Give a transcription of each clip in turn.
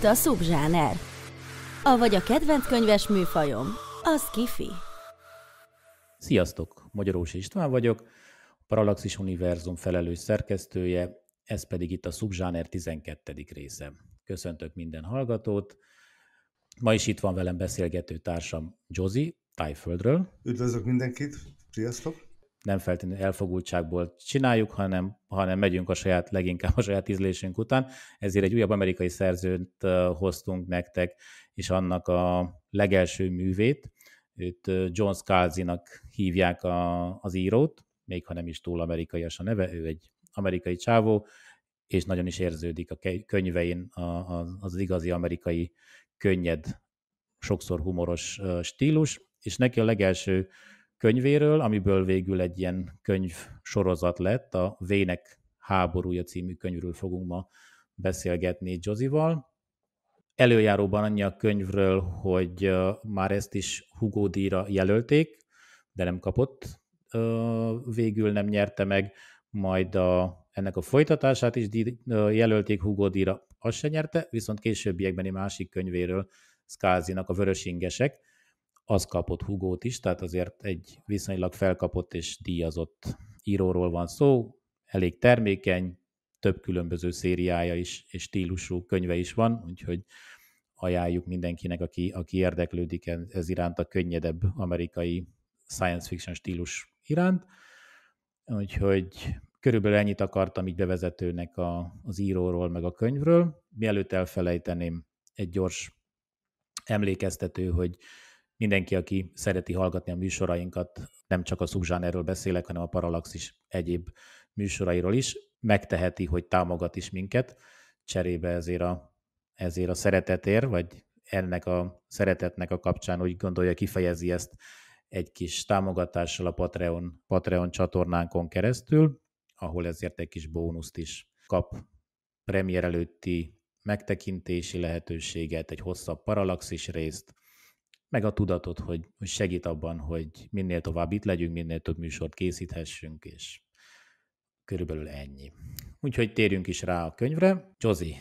itt a szubzsáner. Avagy a kedvenc könyves műfajom, az kifi. Sziasztok, Magyarós István vagyok, a Parallaxis Univerzum felelős szerkesztője, ez pedig itt a szubzsáner 12. része. Köszöntök minden hallgatót. Ma is itt van velem beszélgető társam Josie, Tájföldről. Üdvözlök mindenkit, sziasztok! nem feltétlenül elfogultságból csináljuk, hanem, hanem megyünk a saját, leginkább a saját ízlésünk után. Ezért egy újabb amerikai szerzőt hoztunk nektek, és annak a legelső művét, őt John scalzi hívják a, az írót, még ha nem is túl amerikai a neve, ő egy amerikai csávó, és nagyon is érződik a könyvein az, az igazi amerikai könnyed, sokszor humoros stílus, és neki a legelső könyvéről, amiből végül egy ilyen könyv sorozat lett, a Vének háborúja című könyvről fogunk ma beszélgetni Josival. Előjáróban annyi a könyvről, hogy már ezt is Hugo díjra jelölték, de nem kapott, végül nem nyerte meg, majd a, ennek a folytatását is díj, jelölték Hugo díjra, azt se nyerte, viszont későbbiekben egy másik könyvéről, Skázinak a Vörösingesek, az kapott Hugót is, tehát azért egy viszonylag felkapott és díjazott íróról van szó, elég termékeny, több különböző szériája is, és stílusú könyve is van, úgyhogy ajánljuk mindenkinek, aki, aki érdeklődik e-, ez iránt a könnyedebb amerikai science fiction stílus iránt. Úgyhogy körülbelül ennyit akartam így bevezetőnek a, az íróról, meg a könyvről. Mielőtt elfelejteném, egy gyors emlékeztető, hogy mindenki, aki szereti hallgatni a műsorainkat, nem csak a erről beszélek, hanem a Paralaxis egyéb műsorairól is, megteheti, hogy támogat is minket, cserébe ezért a, ezért a szeretetért, vagy ennek a szeretetnek a kapcsán úgy gondolja, kifejezi ezt egy kis támogatással a Patreon, Patreon csatornánkon keresztül, ahol ezért egy kis bónuszt is kap premier előtti megtekintési lehetőséget, egy hosszabb paralaxis részt, meg a tudatot, hogy, segít abban, hogy minél tovább itt legyünk, minél több műsort készíthessünk, és körülbelül ennyi. Úgyhogy térjünk is rá a könyvre. Jozi,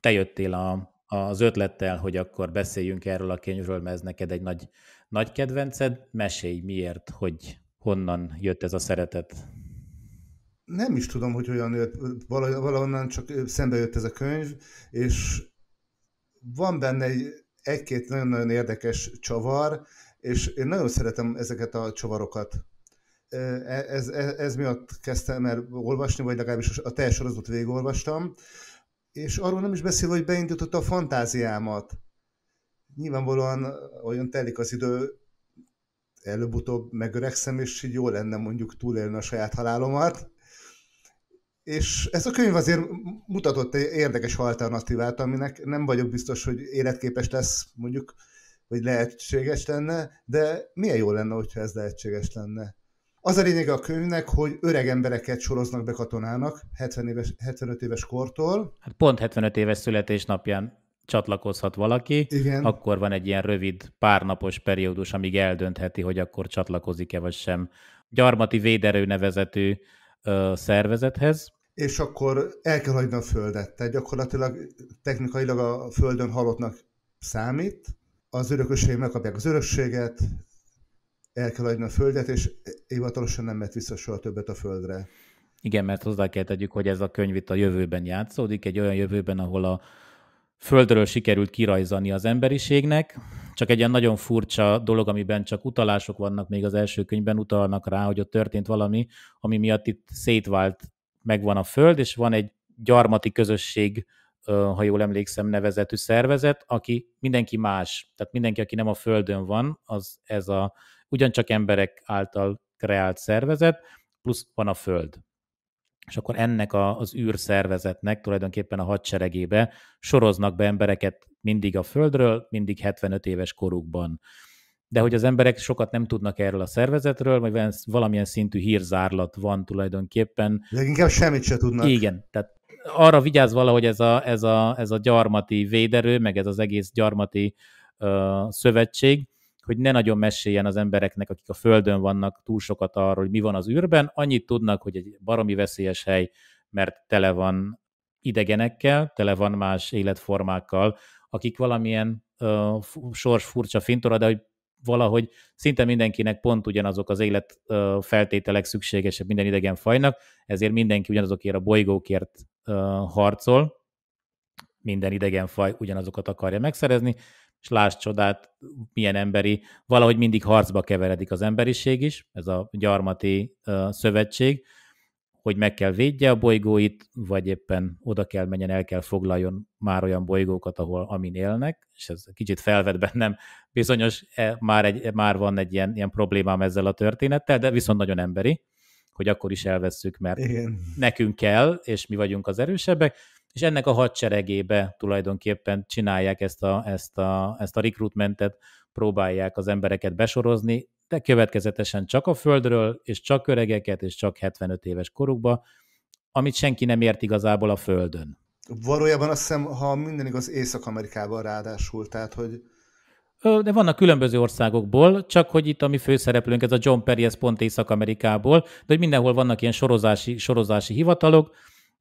te jöttél a, az ötlettel, hogy akkor beszéljünk erről a könyvről, mert ez neked egy nagy, nagy kedvenced. Mesélj miért, hogy honnan jött ez a szeretet? Nem is tudom, hogy olyan jött, valahonnan csak szembe jött ez a könyv, és van benne egy egy-két nagyon-nagyon érdekes csavar, és én nagyon szeretem ezeket a csavarokat. E, ez, ez, ez miatt kezdtem el olvasni, vagy legalábbis a teljes sorozatot végigolvastam, és arról nem is beszélve, hogy beindította a fantáziámat. Nyilvánvalóan olyan telik az idő, előbb-utóbb megöregszem, és így jó lenne mondjuk túlélni a saját halálomat, és ez a könyv azért mutatott egy érdekes alternatívát, aminek nem vagyok biztos, hogy életképes lesz, mondjuk, vagy lehetséges lenne, de milyen jó lenne, hogyha ez lehetséges lenne. Az a lényeg a könyvnek, hogy öreg embereket soroznak be katonának 70 éves, 75 éves kortól. Hát pont 75 éves születésnapján csatlakozhat valaki, Igen. akkor van egy ilyen rövid párnapos periódus, amíg eldöntheti, hogy akkor csatlakozik-e vagy sem. Gyarmati véderő nevezetű ö, szervezethez, és akkor el kell hagyni a Földet. Tehát gyakorlatilag technikailag a Földön halottnak számít, az örökösei megkapják az örökséget, el kell hagyni a Földet, és hivatalosan nem mehet vissza soha többet a Földre. Igen, mert hozzá kell tegyük, hogy ez a könyv itt a jövőben játszódik, egy olyan jövőben, ahol a Földről sikerült kirajzani az emberiségnek, csak egy ilyen nagyon furcsa dolog, amiben csak utalások vannak, még az első könyvben utalnak rá, hogy ott történt valami, ami miatt itt szétvált megvan a föld, és van egy gyarmati közösség, ha jól emlékszem, nevezetű szervezet, aki mindenki más, tehát mindenki, aki nem a földön van, az ez a ugyancsak emberek által kreált szervezet, plusz van a föld. És akkor ennek a, az űrszervezetnek tulajdonképpen a hadseregébe soroznak be embereket mindig a földről, mindig 75 éves korukban de hogy az emberek sokat nem tudnak erről a szervezetről, vagy valamilyen szintű hírzárlat van tulajdonképpen. De inkább semmit se tudnak. Igen, tehát arra vigyáz valahogy ez a, ez a, ez a gyarmati véderő, meg ez az egész gyarmati uh, szövetség, hogy ne nagyon meséljen az embereknek, akik a Földön vannak, túl sokat arról, hogy mi van az űrben. Annyit tudnak, hogy egy baromi veszélyes hely, mert tele van idegenekkel, tele van más életformákkal, akik valamilyen uh, sors furcsa fintora, de hogy valahogy szinte mindenkinek pont ugyanazok az életfeltételek szükségesek minden idegen fajnak, ezért mindenki ugyanazokért a bolygókért harcol, minden idegen faj ugyanazokat akarja megszerezni, és láss csodát, milyen emberi, valahogy mindig harcba keveredik az emberiség is, ez a gyarmati szövetség, hogy meg kell védje a bolygóit, vagy éppen oda kell menjen, el kell foglaljon már olyan bolygókat, ahol amin élnek, és ez kicsit felvet bennem, bizonyos e, már, egy, már van egy ilyen, ilyen problémám ezzel a történettel, de viszont nagyon emberi, hogy akkor is elvesszük, mert Igen. nekünk kell, és mi vagyunk az erősebbek, és ennek a hadseregébe tulajdonképpen csinálják ezt a, ezt a, ezt a recruitmentet, próbálják az embereket besorozni, de következetesen csak a földről, és csak öregeket, és csak 75 éves korukba, amit senki nem ért igazából a földön. Valójában azt hiszem, ha minden igaz, Észak-Amerikában ráadásul, tehát hogy... De vannak különböző országokból, csak hogy itt a mi főszereplőnk, ez a John Perry, ez pont Észak-Amerikából, de hogy mindenhol vannak ilyen sorozási, sorozási hivatalok,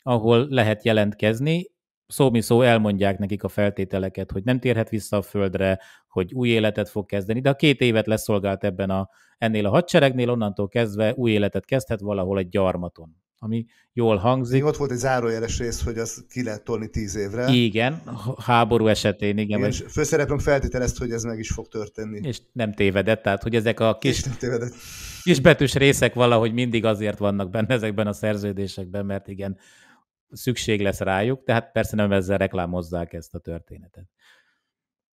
ahol lehet jelentkezni, szó mi szó elmondják nekik a feltételeket, hogy nem térhet vissza a földre, hogy új életet fog kezdeni, de a két évet leszolgált ebben a, ennél a hadseregnél, onnantól kezdve új életet kezdhet valahol egy gyarmaton ami jól hangzik. Még ott volt egy zárójeles rész, hogy az ki lehet tolni tíz évre. Igen, háború esetén, igen. igen és Főszereplőnk feltételezt, hogy ez meg is fog történni. És nem tévedett, tehát hogy ezek a kis, kis betűs részek valahogy mindig azért vannak benne ezekben a szerződésekben, mert igen, szükség lesz rájuk, tehát persze nem ezzel reklámozzák ezt a történetet.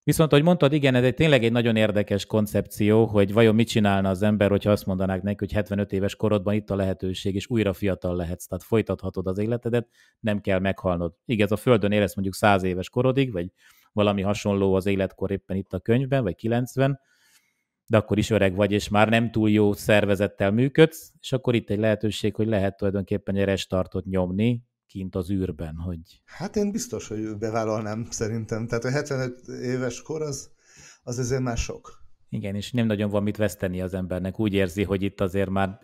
Viszont, hogy mondtad, igen, ez egy, tényleg egy nagyon érdekes koncepció, hogy vajon mit csinálna az ember, hogyha azt mondanák neki, hogy 75 éves korodban itt a lehetőség, és újra fiatal lehetsz, tehát folytathatod az életedet, nem kell meghalnod. Igaz, a Földön élesz mondjuk 100 éves korodig, vagy valami hasonló az életkor éppen itt a könyvben, vagy 90, de akkor is öreg vagy, és már nem túl jó szervezettel működsz, és akkor itt egy lehetőség, hogy lehet tulajdonképpen egy restartot nyomni, kint az űrben, hogy... Hát én biztos, hogy bevállalnám szerintem. Tehát a 75 éves kor az, az azért már sok. Igen, és nem nagyon van mit veszteni az embernek. Úgy érzi, hogy itt azért már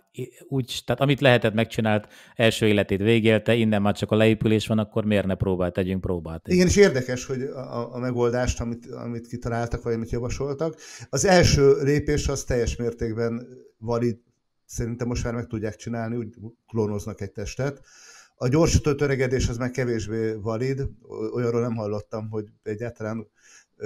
úgy, tehát amit lehetett megcsinált, első életét végélte, innen már csak a leépülés van, akkor miért ne próbált, tegyünk próbát. Igen, és érdekes, hogy a, a megoldást, amit, amit kitaláltak, vagy amit javasoltak, az első lépés az teljes mértékben valid, szerintem most már meg tudják csinálni, úgy klónoznak egy testet, a gyors töregedés az meg kevésbé valid, olyanról nem hallottam, hogy egyáltalán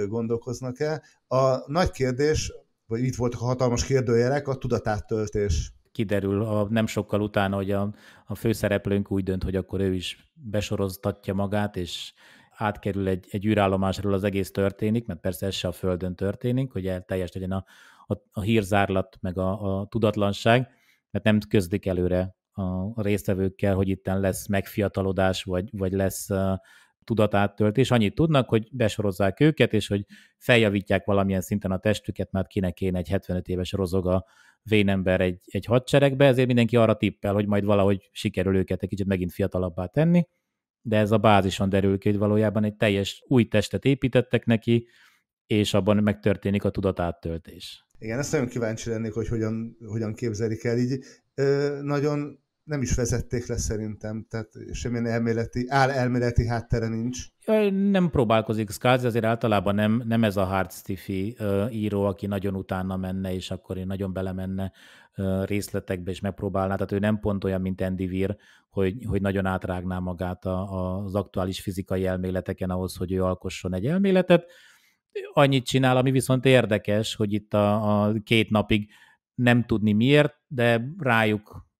gondolkoznak-e. A nagy kérdés, vagy itt voltak a hatalmas kérdőjelek, a tudatáttöltés. Kiderül a, nem sokkal utána, hogy a, a főszereplőnk úgy dönt, hogy akkor ő is besoroztatja magát, és átkerül egy, egy űrállomásról az egész történik, mert persze ez se a Földön történik, hogy el teljes legyen a, a, a hírzárlat, meg a, a tudatlanság, mert nem közdik előre a résztvevőkkel, hogy itten lesz megfiatalodás, vagy, vagy lesz tudatáttöltés. Annyit tudnak, hogy besorozzák őket, és hogy feljavítják valamilyen szinten a testüket, mert kinek kéne egy 75 éves rozog a vénember egy, egy hadseregbe, ezért mindenki arra tippel, hogy majd valahogy sikerül őket egy kicsit megint fiatalabbá tenni, de ez a bázison derül ki, hogy valójában egy teljes új testet építettek neki, és abban megtörténik a tudatáttöltés. Igen, ezt nagyon kíváncsi lennék, hogy hogyan, hogyan képzelik el. Így ö, nagyon nem is vezették le szerintem, tehát semmilyen elméleti, áll elméleti háttere nincs. Nem próbálkozik Skázi, azért általában nem, nem ez a hard stiffy író, aki nagyon utána menne, és akkor én nagyon belemenne részletekbe, és megpróbálná. Tehát ő nem pont olyan, mint Andy Weir, hogy, hogy nagyon átrágná magát a, a, az aktuális fizikai elméleteken ahhoz, hogy ő alkosson egy elméletet. Annyit csinál, ami viszont érdekes, hogy itt a, a két napig nem tudni miért, de rájuk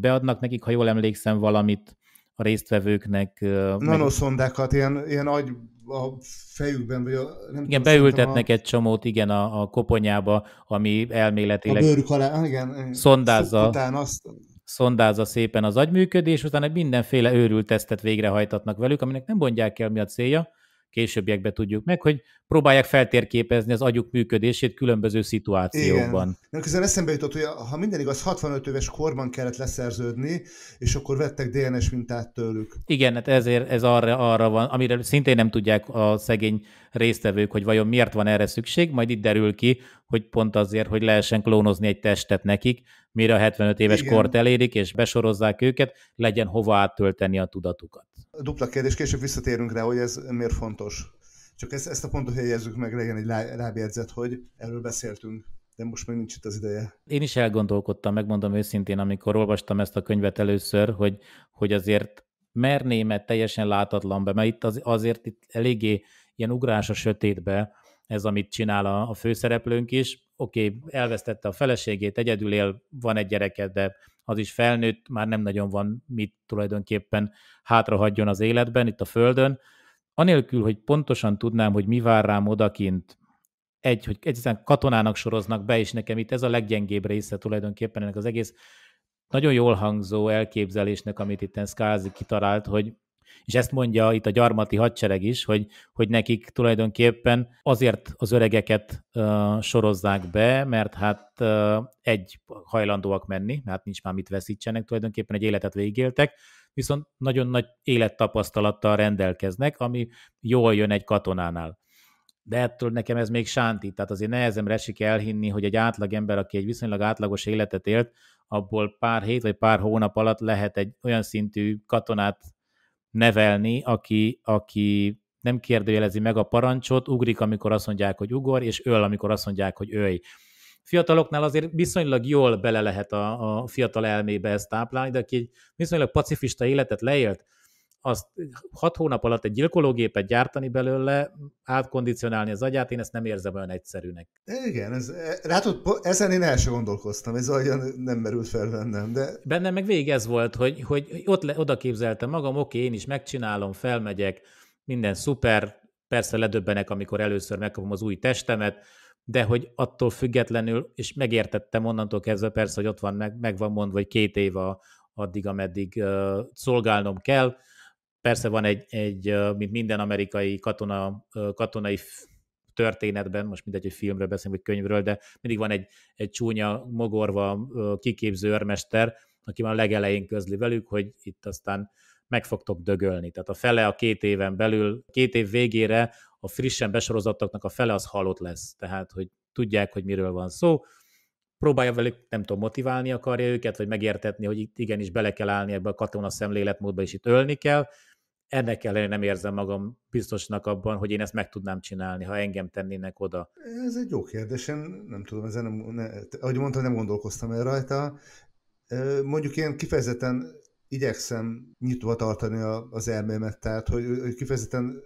beadnak nekik, ha jól emlékszem, valamit a résztvevőknek. Nanoszondákat, meg... ilyen, ilyen agy a fejükben, vagy a, nem Igen, tudom, beültetnek a... egy csomót, igen, a, a koponyába, ami elméletileg... A bőrük alá, hát igen. Szondázza, azt... szondázza szépen az agyműködés, utána mindenféle őrült tesztet végrehajtatnak velük, aminek nem mondják el, mi a célja, későbbiekben tudjuk meg, hogy próbálják feltérképezni az agyuk működését különböző szituációkban. Igen. Közben eszembe jutott, hogy ha minden igaz, 65 éves korban kellett leszerződni, és akkor vettek DNS mintát tőlük. Igen, hát ezért ez arra, arra van, amire szintén nem tudják a szegény résztvevők, hogy vajon miért van erre szükség, majd itt derül ki, hogy pont azért, hogy lehessen klónozni egy testet nekik, mire a 75 éves Igen. kort elérik, és besorozzák őket, legyen hova áttölteni a tudatukat. dupla kérdés, később visszatérünk rá, hogy ez miért fontos. Csak ezt, ezt a pontot helyezzük meg, legyen egy rábjegyzet, hogy erről beszéltünk de most még nincs itt az ideje. Én is elgondolkodtam, megmondom őszintén, amikor olvastam ezt a könyvet először, hogy, hogy azért merném-e teljesen be, mert itt az, azért itt eléggé ilyen ugrás a sötétbe ez, amit csinál a, a főszereplőnk is. Oké, okay, elvesztette a feleségét, egyedül él, van egy gyereke, de az is felnőtt, már nem nagyon van mit tulajdonképpen hátrahagyjon az életben, itt a földön, anélkül, hogy pontosan tudnám, hogy mi vár rám odakint, egy, hogy egyszerűen katonának soroznak be, és nekem itt ez a leggyengébb része tulajdonképpen ennek az egész nagyon jól hangzó elképzelésnek, amit itt Skázi kitalált, hogy és ezt mondja itt a gyarmati hadsereg is, hogy, hogy nekik tulajdonképpen azért az öregeket uh, sorozzák be, mert hát uh, egy hajlandóak menni, hát nincs már mit veszítsenek, tulajdonképpen egy életet végéltek, viszont nagyon nagy élettapasztalattal rendelkeznek, ami jól jön egy katonánál de ettől nekem ez még sánti, tehát azért nehezem resik elhinni, hogy egy átlagember, aki egy viszonylag átlagos életet élt, abból pár hét vagy pár hónap alatt lehet egy olyan szintű katonát nevelni, aki, aki nem kérdőjelezi meg a parancsot, ugrik, amikor azt mondják, hogy ugor, és öl, amikor azt mondják, hogy ölj. Fiataloknál azért viszonylag jól bele lehet a, a fiatal elmébe ezt táplálni, de aki egy viszonylag pacifista életet leélt, azt hat hónap alatt egy gyilkológépet gyártani belőle, átkondicionálni az agyát, én ezt nem érzem olyan egyszerűnek. Igen, ez, e, látod, ezen én el sem gondolkoztam, ez olyan nem merült fel bennem, de... Bennem meg végig ez volt, hogy, hogy ott le, oda képzeltem magam, oké, én is megcsinálom, felmegyek, minden szuper, persze ledöbbenek, amikor először megkapom az új testemet, de hogy attól függetlenül, és megértettem onnantól kezdve persze, hogy ott van, meg, meg van mondva, hogy két év a, addig, ameddig uh, szolgálnom kell, persze van egy, egy mint minden amerikai katona, katonai történetben, most mindegy, hogy filmről beszélünk, vagy könyvről, de mindig van egy, egy csúnya, mogorva kiképző örmester, aki már a legelején közli velük, hogy itt aztán meg fogtok dögölni. Tehát a fele a két éven belül, két év végére a frissen besorozottaknak a fele az halott lesz. Tehát, hogy tudják, hogy miről van szó, próbálja velük, nem tudom, motiválni akarja őket, vagy megértetni, hogy itt igenis bele kell állni ebbe a katona szemléletmódba, és itt ölni kell, ennek ellenére nem érzem magam biztosnak abban, hogy én ezt meg tudnám csinálni, ha engem tennének oda. Ez egy jó kérdés, én nem tudom, ezen nem, ne, ahogy mondtam, nem gondolkoztam el rajta. Mondjuk én kifejezetten igyekszem nyitva tartani az elmémet, tehát hogy kifejezetten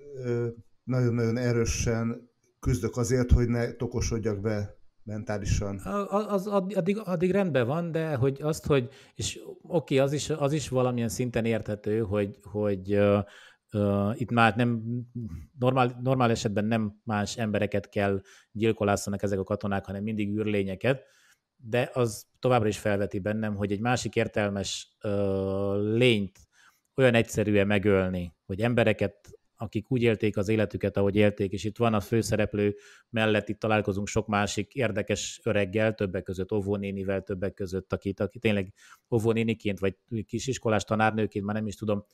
nagyon-nagyon erősen küzdök azért, hogy ne tokosodjak be mentálisan. Az, az addig, addig rendben van, de hogy azt, hogy, és oké, az is, az is valamilyen szinten érthető, hogy, hogy uh, uh, itt már nem, normál, normál esetben nem más embereket kell gyilkolászanak ezek a katonák, hanem mindig űrlényeket, de az továbbra is felveti bennem, hogy egy másik értelmes uh, lényt olyan egyszerűen megölni, hogy embereket akik úgy élték az életüket, ahogy élték, és itt van a főszereplő mellett, itt találkozunk sok másik érdekes öreggel, többek között óvónénivel, többek között, aki, aki tényleg óvónéniként, vagy kisiskolás tanárnőként, már nem is tudom,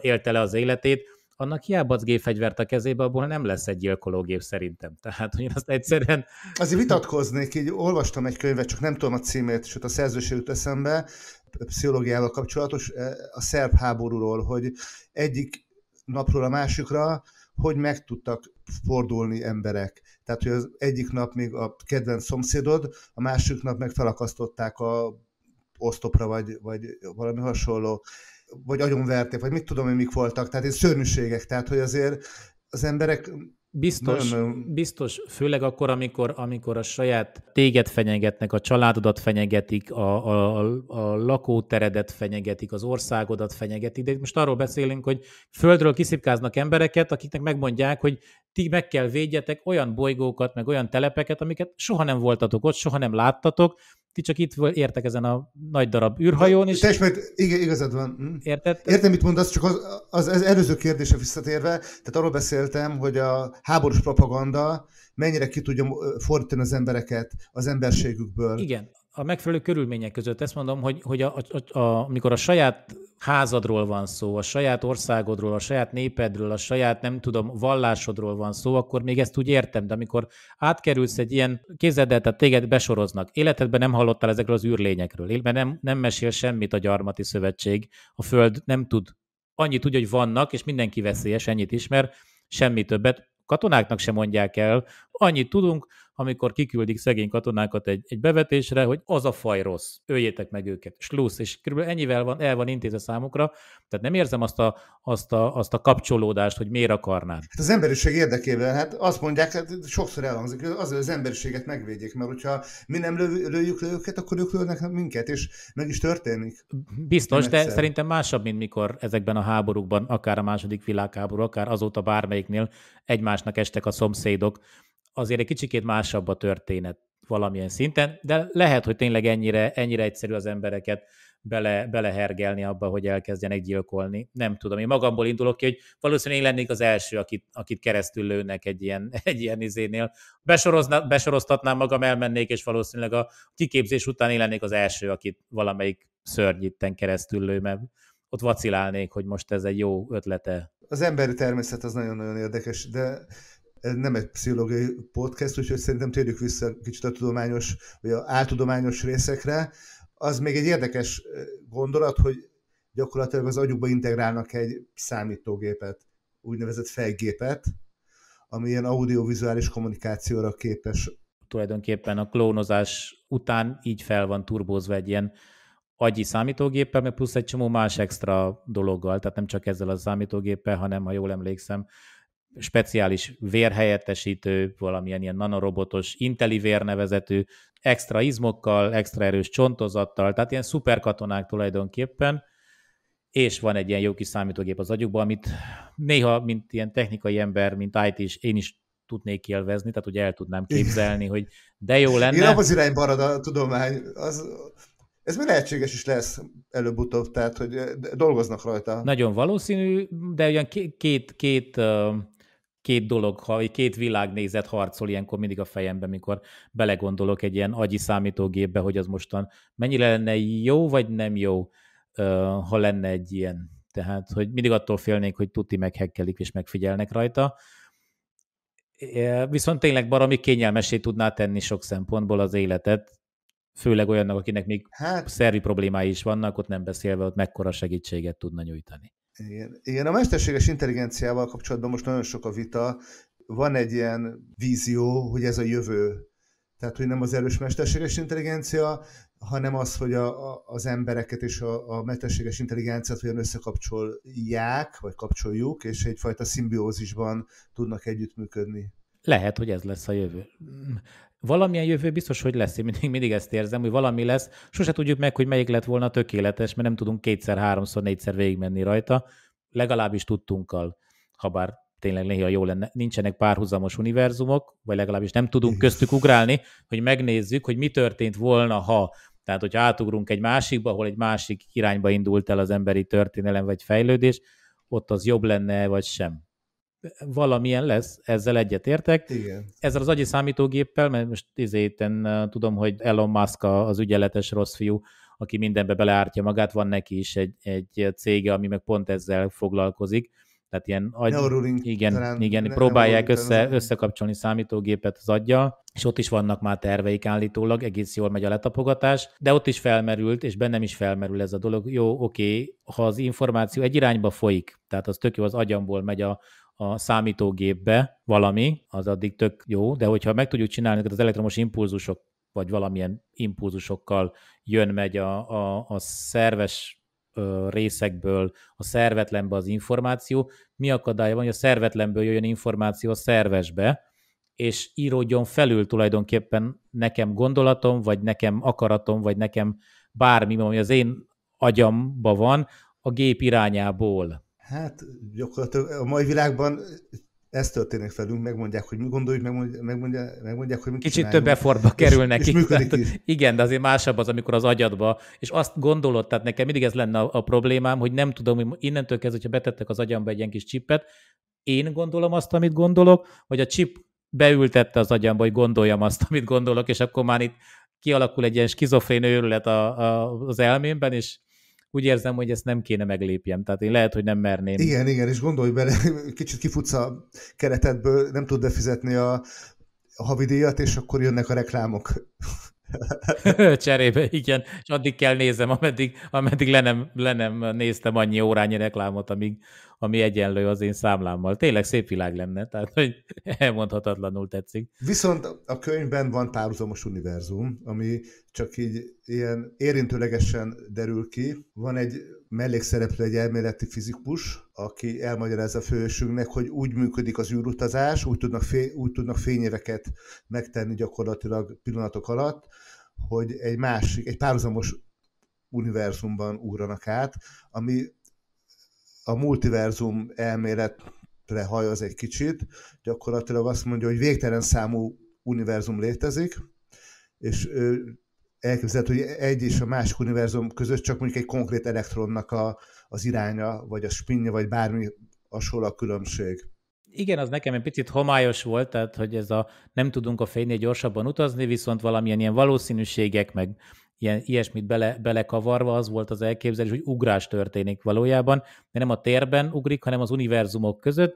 élte le az életét, annak hiába az gépfegyvert a kezébe, abból nem lesz egy gyilkológép szerintem. Tehát, hogy én azt egyszerűen... Azért vitatkoznék, így olvastam egy könyvet, csak nem tudom a címét, sőt a szerzőség jut eszembe, pszichológiával kapcsolatos, e, a szerb háborúról, hogy egyik napról a másikra, hogy meg tudtak fordulni emberek. Tehát, hogy az egyik nap még a kedvenc szomszédod, a másik nap meg felakasztották a osztopra, vagy, vagy valami hasonló, vagy agyonverték, vagy mit tudom én, mik voltak. Tehát ez szörnyűségek. Tehát, hogy azért az emberek Biztos, nem, nem. biztos, főleg akkor, amikor, amikor a saját téged fenyegetnek, a családodat fenyegetik, a, a, a lakóteredet fenyegetik, az országodat fenyegetik, de most arról beszélünk, hogy földről kiszipkáznak embereket, akiknek megmondják, hogy ti meg kell védjetek olyan bolygókat, meg olyan telepeket, amiket soha nem voltatok ott, soha nem láttatok, ti csak itt értek ezen a nagy darab űrhajón is. Teljes, mert igen, igazad van. Hm. Érted? Értem, mit mondasz, csak az, az, az előző kérdése visszatérve, tehát arról beszéltem, hogy a háborús propaganda mennyire ki tudja fordítani az embereket az emberségükből. Igen, a megfelelő körülmények között. Ezt mondom, hogy, hogy a, a, a, amikor a saját házadról van szó, a saját országodról, a saját népedről, a saját, nem tudom, vallásodról van szó, akkor még ezt úgy értem, de amikor átkerülsz egy ilyen, képzeld tehát téged besoroznak, életedben nem hallottál ezekről az űrlényekről, mert nem, nem mesél semmit a gyarmati szövetség, a Föld nem tud, annyit tudja, hogy vannak, és mindenki veszélyes, ennyit ismer, semmi többet, katonáknak sem mondják el, Annyit tudunk, amikor kiküldik szegény katonákat egy, egy bevetésre, hogy az a faj rossz, öljétek meg őket, slusz, és körülbelül ennyivel van, el van intézve számukra, tehát nem érzem azt a, azt a, azt a kapcsolódást, hogy miért akarnád. Hát az emberiség érdekében, hát azt mondják, hát sokszor elhangzik, hogy az, hogy az emberiséget megvédjék, mert hogyha mi nem lő, lőjük le őket, akkor ők lőnek minket, és meg is történik. Biztos, de szerintem másabb, mint mikor ezekben a háborúkban, akár a második világháború, akár azóta bármelyiknél egymásnak estek a szomszédok, azért egy kicsikét másabb a történet valamilyen szinten, de lehet, hogy tényleg ennyire, ennyire egyszerű az embereket bele, belehergelni abba, hogy elkezdjenek gyilkolni. Nem tudom, én magamból indulok ki, hogy valószínűleg én lennék az első, akit, akit keresztül lőnek egy ilyen, egy ilyen izénél. Besoroztatnám magam, elmennék, és valószínűleg a kiképzés után én lennék az első, akit valamelyik szörnyitten keresztül lő, mert ott vacilálnék, hogy most ez egy jó ötlete. Az emberi természet az nagyon-nagyon érdekes, de ez nem egy pszichológiai podcast, úgyhogy szerintem térjük vissza kicsit a tudományos, vagy a áltudományos részekre. Az még egy érdekes gondolat, hogy gyakorlatilag az agyukba integrálnak egy számítógépet, úgynevezett fejgépet, ami ilyen audiovizuális kommunikációra képes. Tulajdonképpen a klónozás után így fel van turbózva egy ilyen agyi számítógéppel, meg plusz egy csomó más extra dologgal, tehát nem csak ezzel a számítógéppel, hanem ha jól emlékszem, speciális vérhelyettesítő, valamilyen ilyen nanorobotos, intelivér nevezetű, extra izmokkal, extra erős csontozattal, tehát ilyen szuperkatonák tulajdonképpen, és van egy ilyen jó kis számítógép az agyukban, amit néha, mint ilyen technikai ember, mint IT is, én is tudnék élvezni, tehát ugye el tudnám képzelni, hogy de jó lenne. Én az irány arad a tudomány, az, ez mi lehetséges is lesz előbb-utóbb, tehát hogy dolgoznak rajta. Nagyon valószínű, de olyan két, két, két két dolog, ha két világnézet harcol ilyenkor mindig a fejemben, mikor belegondolok egy ilyen agyi számítógépbe, hogy az mostan mennyire lenne jó, vagy nem jó, ha lenne egy ilyen. Tehát, hogy mindig attól félnék, hogy tuti meghekkelik és megfigyelnek rajta. Viszont tényleg baromi kényelmesé tudná tenni sok szempontból az életet, főleg olyannak, akinek még hát, szervi problémái is vannak, ott nem beszélve, ott mekkora segítséget tudna nyújtani. Igen. Igen, a mesterséges intelligenciával kapcsolatban most nagyon sok a vita. Van egy ilyen vízió, hogy ez a jövő. Tehát, hogy nem az erős mesterséges intelligencia, hanem az, hogy a, a, az embereket és a, a mesterséges intelligenciát olyan összekapcsolják, vagy kapcsoljuk, és egyfajta szimbiózisban tudnak együttműködni. Lehet, hogy ez lesz a jövő valamilyen jövő biztos, hogy lesz, én mindig, mindig ezt érzem, hogy valami lesz. Sose tudjuk meg, hogy melyik lett volna tökéletes, mert nem tudunk kétszer, háromszor, négyszer végigmenni rajta, legalábbis tudtunkkal, ha bár tényleg néha jó lenne, nincsenek párhuzamos univerzumok, vagy legalábbis nem tudunk köztük ugrálni, hogy megnézzük, hogy mi történt volna, ha tehát, hogyha átugrunk egy másikba, ahol egy másik irányba indult el az emberi történelem vagy fejlődés, ott az jobb lenne, vagy sem valamilyen lesz, ezzel egyetértek. Igen. Ezzel az agyi számítógéppel, mert most izéten tudom, hogy Elon Musk az ügyeletes rossz fiú, aki mindenbe beleártja magát, van neki is egy, egy cége, ami meg pont ezzel foglalkozik. Tehát ilyen agy... igen, talán igen ne, próbálják össze, az... összekapcsolni számítógépet az agya, és ott is vannak már terveik állítólag, egész jól megy a letapogatás, de ott is felmerült, és bennem is felmerül ez a dolog. Jó, oké, ha az információ egy irányba folyik, tehát az tök jó, az agyamból megy a, a számítógépbe valami, az addig tök jó, de hogyha meg tudjuk csinálni ezeket az elektromos impulzusok, vagy valamilyen impulzusokkal jön-megy a, a, a szerves részekből a szervetlenbe az információ, mi akadálya van, hogy a szervetlenből jöjjön információ a szervesbe, és íródjon felül tulajdonképpen nekem gondolatom, vagy nekem akaratom, vagy nekem bármi, ami az én agyamba van, a gép irányából. Hát gyakorlatilag a mai világban ez történik velünk, megmondják, hogy mi gondoljuk, megmondják, megmondják, megmondják hogy mi Kicsit több effortba kerülnek. És, és Igen, de azért másabb az, amikor az agyadba, és azt gondolod, tehát nekem mindig ez lenne a, a problémám, hogy nem tudom, hogy innentől kezdve, hogyha betettek az agyamba egy ilyen kis csippet, én gondolom azt, amit gondolok, vagy a chip beültette az agyamba, hogy gondoljam azt, amit gondolok, és akkor már itt kialakul egy ilyen skizofrén őrület a, a, az elmémben, és úgy érzem, hogy ezt nem kéne meglépjem. Tehát én lehet, hogy nem merném. Igen, igen, és gondolj bele, kicsit kifutsz a keretedből, nem tud befizetni a, a havidíjat, és akkor jönnek a reklámok. Cserébe, igen, és addig kell nézem, ameddig, ameddig le, nem, le nem néztem annyi órányi reklámot, amíg, ami egyenlő az én számlámmal. Tényleg szép világ lenne, tehát hogy elmondhatatlanul tetszik. Viszont a könyvben van párhuzamos univerzum, ami csak így ilyen érintőlegesen derül ki. Van egy mellékszereplő egy elméleti fizikus, aki elmagyarázza a fősünknek, hogy úgy működik az űrutazás, úgy tudnak, fé úgy tudnak fényéveket megtenni gyakorlatilag pillanatok alatt, hogy egy másik, egy párhuzamos univerzumban ugranak át, ami a multiverzum elméletre haj az egy kicsit, gyakorlatilag azt mondja, hogy végtelen számú univerzum létezik, és elképzelhető, hogy egy és a másik univerzum között csak mondjuk egy konkrét elektronnak a, az iránya, vagy a spinja vagy bármi hasonló a különbség. Igen, az nekem egy picit homályos volt, tehát hogy ez a nem tudunk a fénynél gyorsabban utazni, viszont valamilyen ilyen valószínűségek, meg ilyen, ilyesmit bele, belekavarva, az volt az elképzelés, hogy ugrás történik valójában, de nem a térben ugrik, hanem az univerzumok között,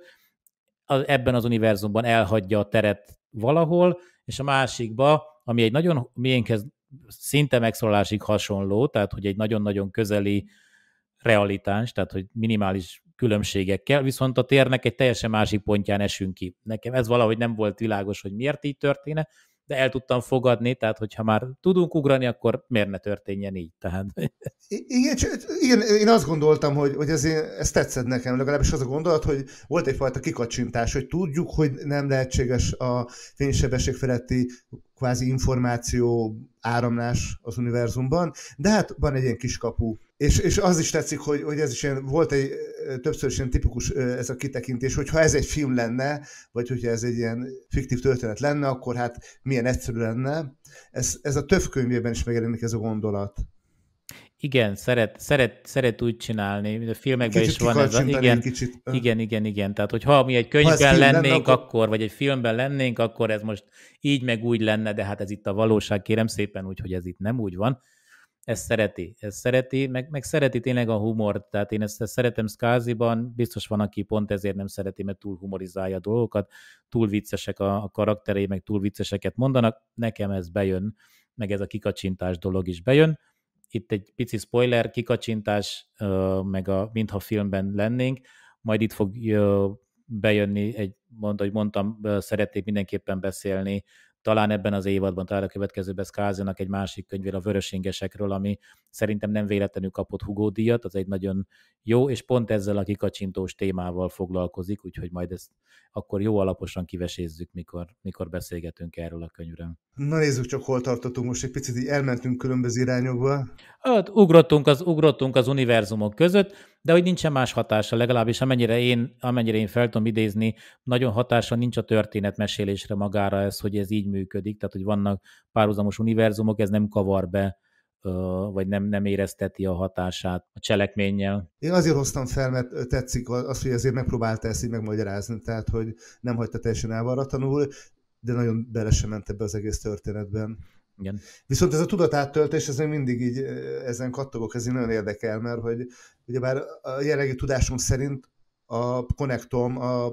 az, ebben az univerzumban elhagyja a teret valahol, és a másikba, ami egy nagyon miénkhez szinte megszólalásig hasonló, tehát hogy egy nagyon-nagyon közeli realitás, tehát hogy minimális különbségekkel, viszont a térnek egy teljesen másik pontján esünk ki. Nekem ez valahogy nem volt világos, hogy miért így történe, de el tudtam fogadni, tehát hogyha már tudunk ugrani, akkor miért ne történjen így? Tehát. Igen, igen, én azt gondoltam, hogy, hogy ez, ez tetszett nekem, legalábbis az a gondolat, hogy volt egyfajta kikacsintás, hogy tudjuk, hogy nem lehetséges a fénysebesség feletti kvázi információ áramlás az univerzumban, de hát van egy ilyen kis kapu, és, és az is tetszik, hogy, hogy ez is ilyen, volt egy többször is ilyen tipikus ez a kitekintés, hogy ha ez egy film lenne, vagy hogyha ez egy ilyen fiktív történet lenne, akkor hát milyen egyszerű lenne. Ez, ez a több könyvében is megjelenik ez a gondolat igen, szeret, szeret, szeret úgy csinálni, mint a filmekben kicsit is van ez. A, igen, kicsit, igen, igen, igen. Tehát, hogy ha mi egy könyvben ha lennénk, lenne, akkor... akkor, vagy egy filmben lennénk, akkor ez most így meg úgy lenne, de hát ez itt a valóság, kérem szépen, úgyhogy ez itt nem úgy van. Ezt szereti, ezt szereti, meg, meg szereti tényleg a humort, tehát én ezt, ezt szeretem Skáziban, biztos van, aki pont ezért nem szereti, mert túl humorizálja a dolgokat, túl viccesek a, a karakterei, meg túl vicceseket mondanak, nekem ez bejön, meg ez a kikacsintás dolog is bejön itt egy pici spoiler, kikacsintás, meg a mintha filmben lennénk, majd itt fog bejönni egy, mond, hogy mondtam, szeretnék mindenképpen beszélni talán ebben az évadban, talán a következőben Skázinak egy másik könyvér a Vörösingesekről, ami szerintem nem véletlenül kapott Hugo díjat, az egy nagyon jó, és pont ezzel a kikacsintós témával foglalkozik, úgyhogy majd ezt akkor jó alaposan kivesézzük, mikor, mikor beszélgetünk erről a könyvről. Na nézzük csak, hol tartottunk most, egy picit így elmentünk különböző irányokba. Hát, ugrottunk az, ugrottunk az univerzumok között, de hogy nincsen más hatása, legalábbis amennyire én, amennyire én fel tudom idézni, nagyon hatása nincs a történetmesélésre magára ez, hogy ez így működik, tehát hogy vannak párhuzamos univerzumok, ez nem kavar be vagy nem, nem érezteti a hatását a cselekménnyel. Én azért hoztam fel, mert tetszik az, hogy azért megpróbálta ezt így megmagyarázni, tehát hogy nem hagyta teljesen elvarratlanul, de nagyon bele sem ment ebbe az egész történetben. Igen. Viszont ez a tudatáttöltés, ez még mindig így ezen kattogok, ez így nagyon érdekel, mert hogy ugyebár a jelenlegi tudásunk szerint a konnektom, a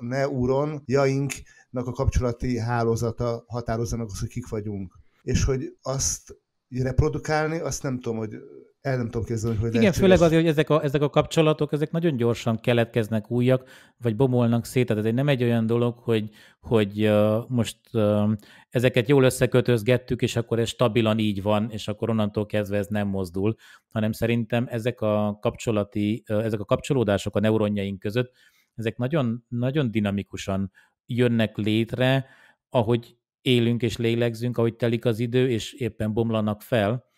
neúron, jainknak a kapcsolati hálózata határozza meg azt, hogy kik vagyunk. És hogy azt reprodukálni, azt nem tudom, hogy el nem tudom képzelni, hogy Igen, főleg azért, hogy ezek a, ezek a kapcsolatok, ezek nagyon gyorsan keletkeznek újak, vagy bomolnak szét. Tehát ez nem egy olyan dolog, hogy, hogy uh, most uh, ezeket jól összekötözgettük, és akkor ez stabilan így van, és akkor onnantól kezdve ez nem mozdul, hanem szerintem ezek a kapcsolati, uh, ezek a kapcsolódások a neuronjaink között, ezek nagyon, nagyon dinamikusan jönnek létre, ahogy élünk és lélegzünk, ahogy telik az idő, és éppen bomlanak fel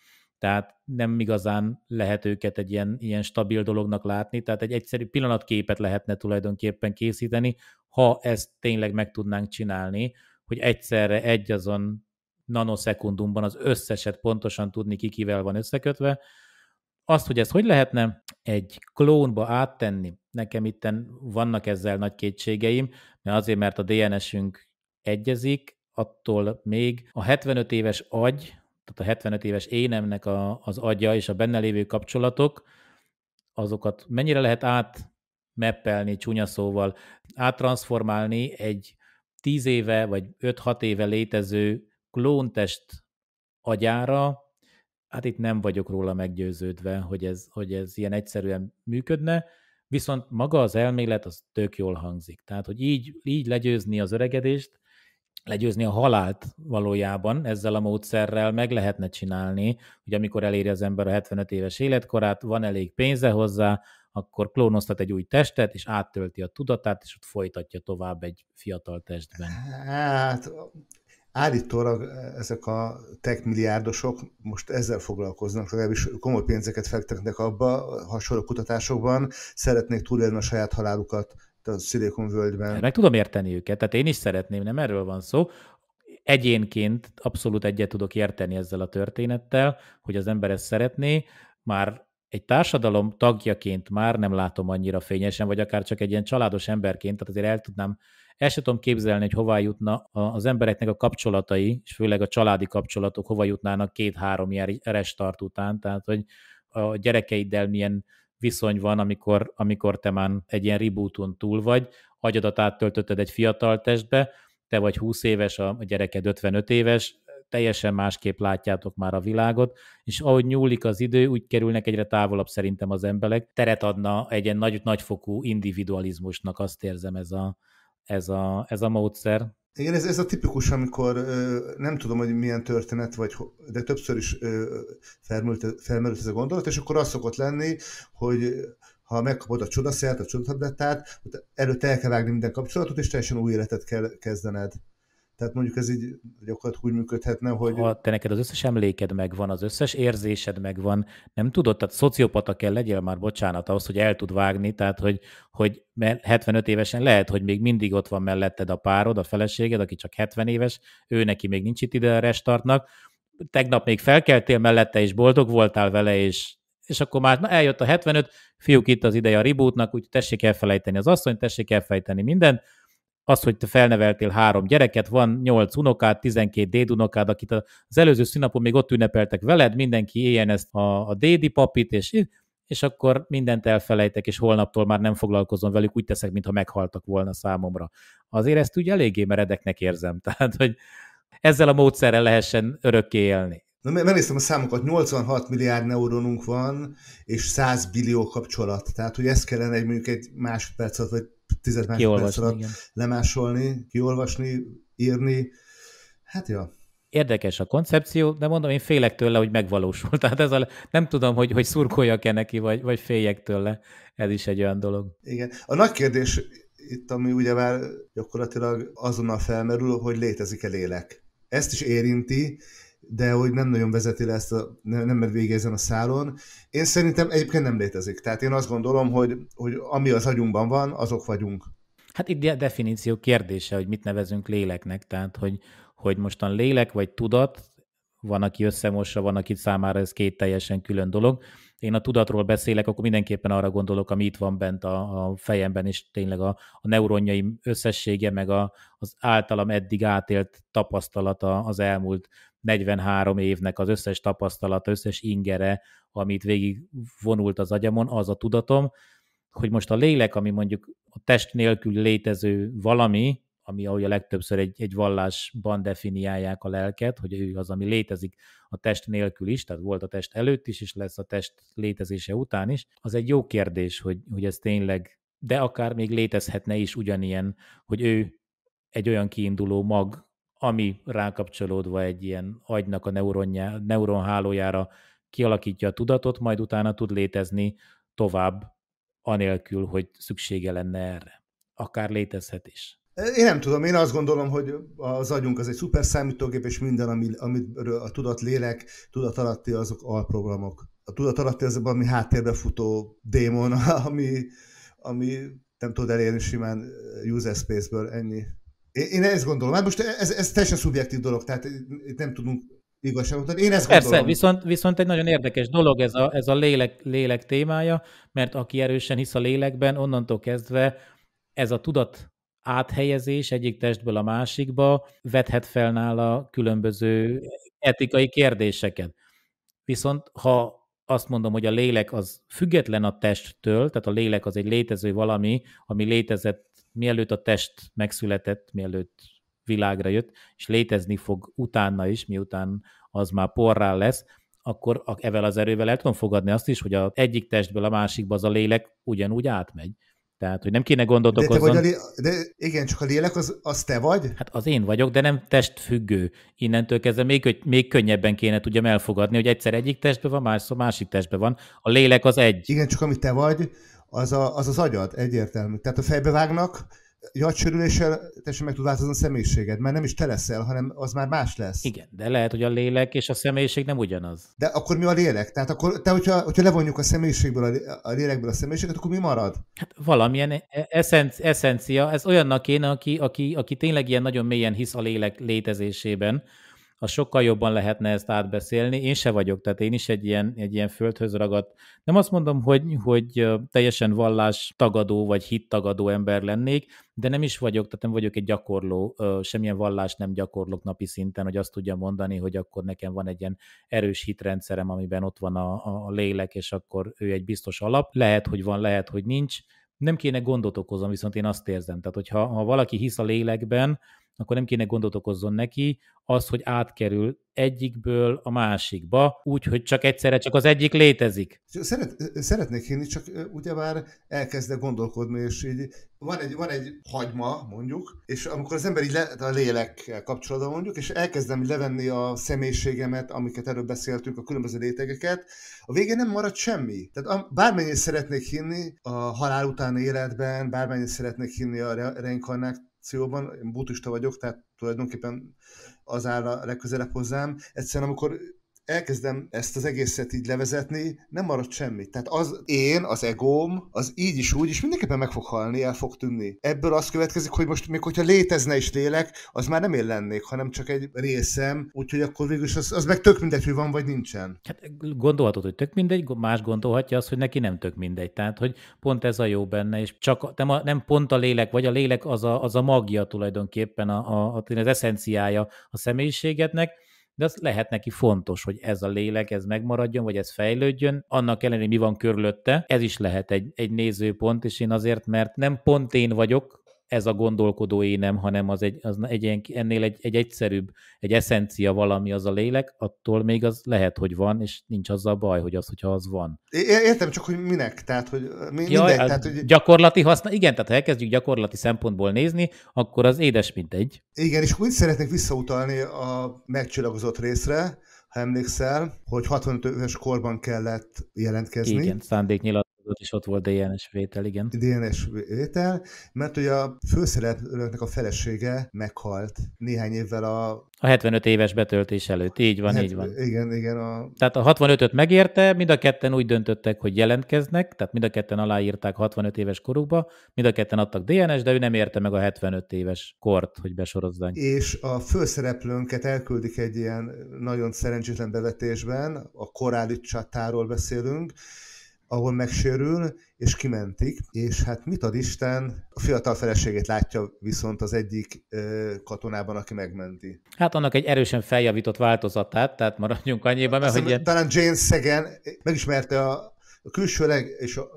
tehát nem igazán lehet őket egy ilyen, ilyen stabil dolognak látni, tehát egy egyszerű pillanatképet lehetne tulajdonképpen készíteni, ha ezt tényleg meg tudnánk csinálni, hogy egyszerre egy azon nanoszekundumban az összeset pontosan tudni, ki kivel van összekötve. Azt, hogy ezt hogy lehetne egy klónba áttenni, nekem itten vannak ezzel nagy kétségeim, mert azért, mert a DNS-ünk egyezik, attól még a 75 éves agy, tehát a 75 éves énemnek a, az agya és a benne lévő kapcsolatok, azokat mennyire lehet átmeppelni csúnya szóval, áttransformálni egy 10 éve vagy 5-6 éve létező klóntest agyára, hát itt nem vagyok róla meggyőződve, hogy ez, hogy ez ilyen egyszerűen működne, viszont maga az elmélet az tök jól hangzik. Tehát, hogy így, így legyőzni az öregedést, legyőzni a halált valójában ezzel a módszerrel meg lehetne csinálni, hogy amikor eléri az ember a 75 éves életkorát, van elég pénze hozzá, akkor klónoztat egy új testet, és áttölti a tudatát, és ott folytatja tovább egy fiatal testben. Hát állítólag ezek a tech milliárdosok most ezzel foglalkoznak, legalábbis komoly pénzeket fektetnek abba, hasonló kutatásokban, szeretnék túlélni a saját halálukat a Silicon Völgyben. Meg tudom érteni őket, tehát én is szeretném, nem erről van szó. Egyénként abszolút egyet tudok érteni ezzel a történettel, hogy az ember ezt szeretné, már egy társadalom tagjaként már nem látom annyira fényesen, vagy akár csak egy ilyen családos emberként, tehát azért el tudnám, el sem tudom képzelni, hogy hová jutna az embereknek a kapcsolatai, és főleg a családi kapcsolatok hova jutnának két-három ilyen restart után, tehát hogy a gyerekeiddel milyen viszony van, amikor, amikor te már egy ilyen rebooton túl vagy, agyadat áttöltötted egy fiatal testbe, te vagy 20 éves, a gyereked 55 éves, teljesen másképp látjátok már a világot, és ahogy nyúlik az idő, úgy kerülnek egyre távolabb szerintem az emberek. Teret adna egy ilyen nagy, nagyfokú individualizmusnak, azt érzem ez a, ez a, ez a módszer. Igen, ez, ez a tipikus, amikor nem tudom, hogy milyen történet, vagy, de többször is felmerült, felmerült ez a gondolat, és akkor az szokott lenni, hogy ha megkapod a csodaszert, a csodatablettát, előtte el kell vágni minden kapcsolatot, és teljesen új életet kell kezdened. Tehát mondjuk ez így gyakorlatilag úgy működhetne, hogy... Ha te neked az összes emléked megvan, az összes érzésed megvan, nem tudod, tehát szociopata kell legyél már, bocsánat, ahhoz, hogy el tud vágni, tehát hogy, hogy 75 évesen lehet, hogy még mindig ott van melletted a párod, a feleséged, aki csak 70 éves, ő neki még nincs itt ide a restartnak, tegnap még felkeltél mellette, és boldog voltál vele, és és akkor már na, eljött a 75, fiúk itt az ideje a rebootnak, úgy tessék elfelejteni az asszony, tessék elfelejteni mindent, az, hogy te felneveltél három gyereket, van nyolc unokád, tizenkét dédunokád, akit az előző színapon még ott ünnepeltek veled, mindenki éljen ezt a, a dédi papit, és és akkor mindent elfelejtek, és holnaptól már nem foglalkozom velük, úgy teszek, mintha meghaltak volna számomra. Azért ezt úgy eléggé meredeknek érzem, tehát, hogy ezzel a módszerrel lehessen örökké élni. Na, megnéztem a számokat, 86 milliárd neuronunk van, és 100 billió kapcsolat. Tehát, hogy ezt kellene egy mondjuk egy másodperc alatt, vagy tized másodperc alatt lemásolni, kiolvasni, írni. Hát jó. Érdekes a koncepció, de mondom, én félek tőle, hogy megvalósul. Tehát ez a, nem tudom, hogy, hogy szurkoljak-e neki, vagy, vagy féljek tőle. Ez is egy olyan dolog. Igen. A nagy kérdés itt, ami ugye már gyakorlatilag azonnal felmerül, hogy létezik-e lélek. Ezt is érinti, de hogy nem nagyon vezeti le ezt a, nem mert vége ezen a szálon. Én szerintem egyébként nem létezik. Tehát én azt gondolom, hogy, hogy ami az agyunkban van, azok vagyunk. Hát itt a definíció kérdése, hogy mit nevezünk léleknek, tehát hogy, hogy mostan lélek vagy tudat, van, aki összemossa, van, aki számára ez két teljesen külön dolog én a tudatról beszélek, akkor mindenképpen arra gondolok, ami itt van bent a, a fejemben, és tényleg a, a neuronjaim összessége, meg a, az általam eddig átélt tapasztalata az elmúlt 43 évnek az összes tapasztalata, összes ingere, amit végig vonult az agyamon, az a tudatom, hogy most a lélek, ami mondjuk a test nélkül létező valami, ami ahogy a legtöbbször egy, egy vallásban definiálják a lelket, hogy ő az, ami létezik a test nélkül is, tehát volt a test előtt is, és lesz a test létezése után is, az egy jó kérdés, hogy, hogy ez tényleg, de akár még létezhetne is ugyanilyen, hogy ő egy olyan kiinduló mag, ami rákapcsolódva egy ilyen agynak a neuronja, neuronhálójára kialakítja a tudatot, majd utána tud létezni tovább, anélkül, hogy szüksége lenne erre. Akár létezhet is. Én nem tudom, én azt gondolom, hogy az agyunk az egy szuper számítógép, és minden, ami, amiről a tudat lélek, tudat alatti azok alprogramok. A tudat alatti az valami háttérbe futó démon, ami, ami nem tud elérni simán eh, user space-ből, ennyi. Én, én ezt gondolom. Hát most e, ez, ez teljesen szubjektív dolog, tehát itt nem tudunk igazságot adni. Én ezt Persze, gondolom. viszont, viszont egy nagyon érdekes dolog ez a, ez a lélek, lélek témája, mert aki erősen hisz a lélekben, onnantól kezdve ez a tudat áthelyezés egyik testből a másikba vethet fel nála különböző etikai kérdéseket. Viszont ha azt mondom, hogy a lélek az független a testtől, tehát a lélek az egy létező valami, ami létezett mielőtt a test megszületett, mielőtt világra jött, és létezni fog utána is, miután az már porrá lesz, akkor evel az erővel el tudom fogadni azt is, hogy az egyik testből a másikba az a lélek ugyanúgy átmegy. Tehát, hogy nem kéne gondot de de igen, csak a lélek az, az te vagy? Hát az én vagyok, de nem testfüggő. Innentől kezdve még, még könnyebben kéne tudjam elfogadni, hogy egyszer egyik testben van, másszor másik testben van. A lélek az egy. Igen, csak amit te vagy, az a, az, az agyad egyértelmű. Tehát a fejbe vágnak, egy agysérüléssel teljesen meg tud változni a személyiséged, mert nem is te leszel, hanem az már más lesz. Igen, de lehet, hogy a lélek és a személyiség nem ugyanaz. De akkor mi a lélek? Tehát akkor te, hogyha, hogyha levonjuk a személyiségből, a, lélekből a személyiséget, akkor mi marad? Hát valamilyen e-, e-, eszenc, eszencia, ez olyannak én, aki, aki, aki tényleg ilyen nagyon mélyen hisz a lélek létezésében, az sokkal jobban lehetne ezt átbeszélni. Én se vagyok, tehát én is egy ilyen, egy ilyen földhöz ragadt. Nem azt mondom, hogy, hogy teljesen vallás tagadó vagy hit tagadó ember lennék, de nem is vagyok, tehát nem vagyok egy gyakorló, semmilyen vallást nem gyakorlok napi szinten, hogy azt tudja mondani, hogy akkor nekem van egy ilyen erős hitrendszerem, amiben ott van a, a lélek, és akkor ő egy biztos alap. Lehet, hogy van, lehet, hogy nincs. Nem kéne gondot okozom, viszont én azt érzem. Tehát, hogyha ha valaki hisz a lélekben, akkor nem kéne gondot okozzon neki az, hogy átkerül egyikből a másikba, úgy, hogy csak egyszerre csak az egyik létezik. Szeret, szeretnék hinni, csak már elkezdek gondolkodni, és így van egy, van egy hagyma, mondjuk, és amikor az ember így le, a lélek kapcsolatban mondjuk, és elkezdem levenni a személyiségemet, amiket erről beszéltünk, a különböző rétegeket, a végén nem marad semmi. Tehát bármennyit szeretnék hinni a halál utáni életben, bármennyit szeretnék hinni a re, reinkarnációban, koncepcióban, én buddhista vagyok, tehát tulajdonképpen az áll a legközelebb hozzám. Egyszerűen amikor elkezdem ezt az egészet így levezetni, nem marad semmi. Tehát az én, az egóm, az így is úgy is mindenképpen meg fog halni, el fog tűnni. Ebből az következik, hogy most még hogyha létezne is lélek, az már nem én lennék, hanem csak egy részem, úgyhogy akkor végül is az, az meg tök mindegy, hogy van vagy nincsen. Hát gondolhatod, hogy tök mindegy, más gondolhatja azt, hogy neki nem tök mindegy. Tehát, hogy pont ez a jó benne, és csak nem, a, nem pont a lélek, vagy a lélek az a, az a magja tulajdonképpen, a, a, az eszenciája a személyiségednek, de az lehet neki fontos, hogy ez a lélek, ez megmaradjon, vagy ez fejlődjön, annak ellenére mi van körülötte, ez is lehet egy, egy nézőpont, és én azért, mert nem pont én vagyok, ez a gondolkodó énem, hanem az egy, az egy ilyen, ennél egy, egy egyszerűbb, egy eszencia valami az a lélek, attól még az lehet, hogy van, és nincs azzal baj, hogy az, hogyha az van. Értem csak, hogy minek, tehát, hogy mindegy. Jaj, tehát, hogy... Gyakorlati haszna, igen, tehát ha elkezdjük gyakorlati szempontból nézni, akkor az édes, mint egy. Igen, és úgy szeretnék visszautalni a megcsillagozott részre, ha emlékszel, hogy 65 éves korban kellett jelentkezni. Igen, szándéknyilat ott is ott volt DNS vétel, igen. DNS vétel, mert ugye a főszereplőknek a felesége meghalt néhány évvel a... A 75 éves betöltés előtt, így van, hát, így van. Hát, igen, igen. A... Tehát a 65-öt megérte, mind a ketten úgy döntöttek, hogy jelentkeznek, tehát mind a ketten aláírták 65 éves korukba, mind a ketten adtak DNS, de ő nem érte meg a 75 éves kort, hogy besorozzánk. És a főszereplőnket elküldik egy ilyen nagyon szerencsétlen bevetésben, a korális csatáról beszélünk, ahol megsérül, és kimentik, és hát mit ad Isten, a fiatal feleségét látja viszont az egyik ö, katonában, aki megmenti. Hát annak egy erősen feljavított változatát, tehát maradjunk annyiban, mert hogy... Ilyen... Talán Jane Szegen megismerte a, a külsőleg és a,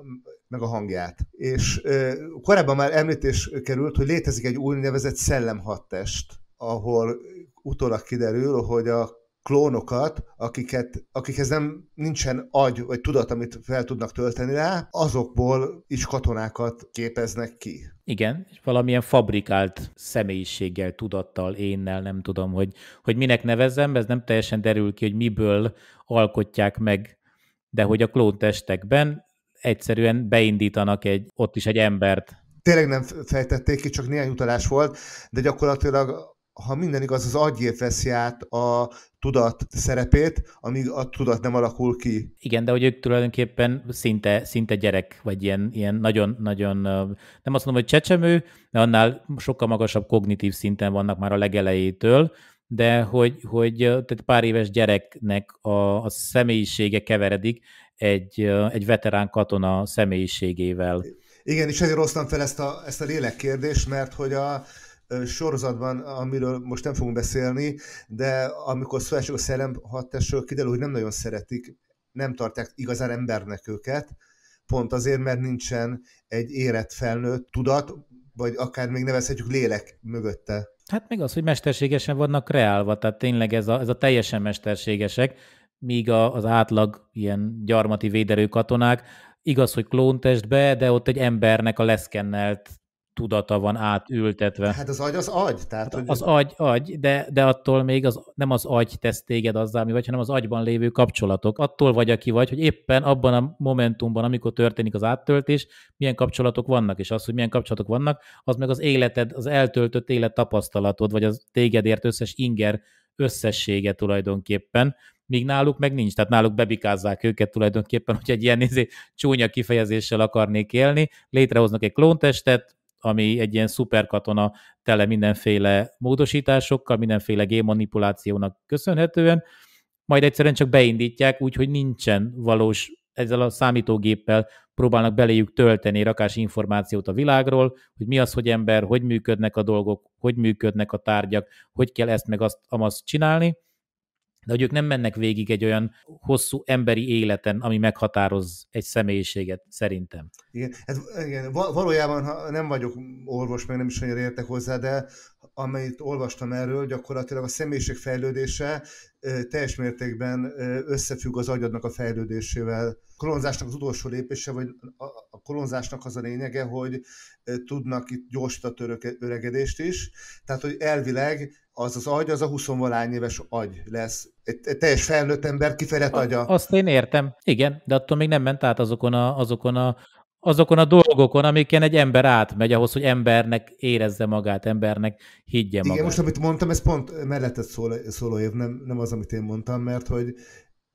meg a hangját. És ö, korábban már említés került, hogy létezik egy úgynevezett szellemhattest, ahol utólag kiderül, hogy a klónokat, akiket, akikhez nem nincsen agy vagy tudat, amit fel tudnak tölteni rá, azokból is katonákat képeznek ki. Igen, és valamilyen fabrikált személyiséggel, tudattal, énnel, nem tudom, hogy, hogy minek nevezzem, ez nem teljesen derül ki, hogy miből alkotják meg, de hogy a klóntestekben egyszerűen beindítanak egy, ott is egy embert. Tényleg nem fejtették ki, csak néhány utalás volt, de gyakorlatilag ha minden igaz, az agyét veszi át a tudat szerepét, amíg a tudat nem alakul ki. Igen, de hogy ők tulajdonképpen szinte, szinte gyerek, vagy ilyen, ilyen nagyon, nagyon, nem azt mondom, hogy csecsemő, de annál sokkal magasabb kognitív szinten vannak már a legelejétől, de hogy, hogy tehát pár éves gyereknek a, a személyisége keveredik egy, egy veterán katona személyiségével. Igen, és ezért hoztam fel ezt a, ezt a lélek kérdést, mert hogy a, sorozatban, amiről most nem fogunk beszélni, de amikor szólások a a szellemhatásról, kiderül, hogy nem nagyon szeretik, nem tartják igazán embernek őket, pont azért, mert nincsen egy érett felnőtt tudat, vagy akár még nevezhetjük lélek mögötte. Hát még az, hogy mesterségesen vannak reálva, tehát tényleg ez a, ez a teljesen mesterségesek, míg a, az átlag ilyen gyarmati védelő katonák, igaz, hogy klóntestbe, de ott egy embernek a leszkennelt tudata van átültetve. Hát az agy az agy. Tehát, hát hogy... Az agy agy, de, de attól még az, nem az agy tesz téged azzá, ami vagy, hanem az agyban lévő kapcsolatok. Attól vagy, aki vagy, hogy éppen abban a momentumban, amikor történik az áttöltés, milyen kapcsolatok vannak, és az, hogy milyen kapcsolatok vannak, az meg az életed, az eltöltött élet tapasztalatod, vagy az téged ért összes inger összessége tulajdonképpen, míg náluk meg nincs, tehát náluk bebikázzák őket tulajdonképpen, hogy egy ilyen nézé, csúnya kifejezéssel akarnék élni, létrehoznak egy klóntestet, ami egy ilyen szuperkatona tele mindenféle módosításokkal, mindenféle gémanipulációnak köszönhetően, majd egyszerűen csak beindítják úgy, hogy nincsen valós, ezzel a számítógéppel próbálnak beléjük tölteni rakás információt a világról, hogy mi az, hogy ember, hogy működnek a dolgok, hogy működnek a tárgyak, hogy kell ezt meg azt, amazt csinálni, de hogy ők nem mennek végig egy olyan hosszú emberi életen, ami meghatároz egy személyiséget, szerintem. Igen, hát, igen valójában ha nem vagyok orvos, meg nem is annyira értek hozzá, de amelyet olvastam erről, gyakorlatilag a személyiség fejlődése teljes mértékben összefügg az agyadnak a fejlődésével. A kolonzásnak az utolsó lépése, vagy a kolonzásnak az a lényege, hogy tudnak itt gyorsít öregedést is, tehát hogy elvileg az az agy, az a 20 éves agy lesz. Egy, egy teljes felnőtt ember kifejlett agya. Azt én értem, igen, de attól még nem ment át azokon a, azokon a azokon a dolgokon, amiken egy ember átmegy ahhoz, hogy embernek érezze magát, embernek higgye magát. Igen, most amit mondtam, ez pont mellettet szól, szóló év, nem, nem az, amit én mondtam, mert hogy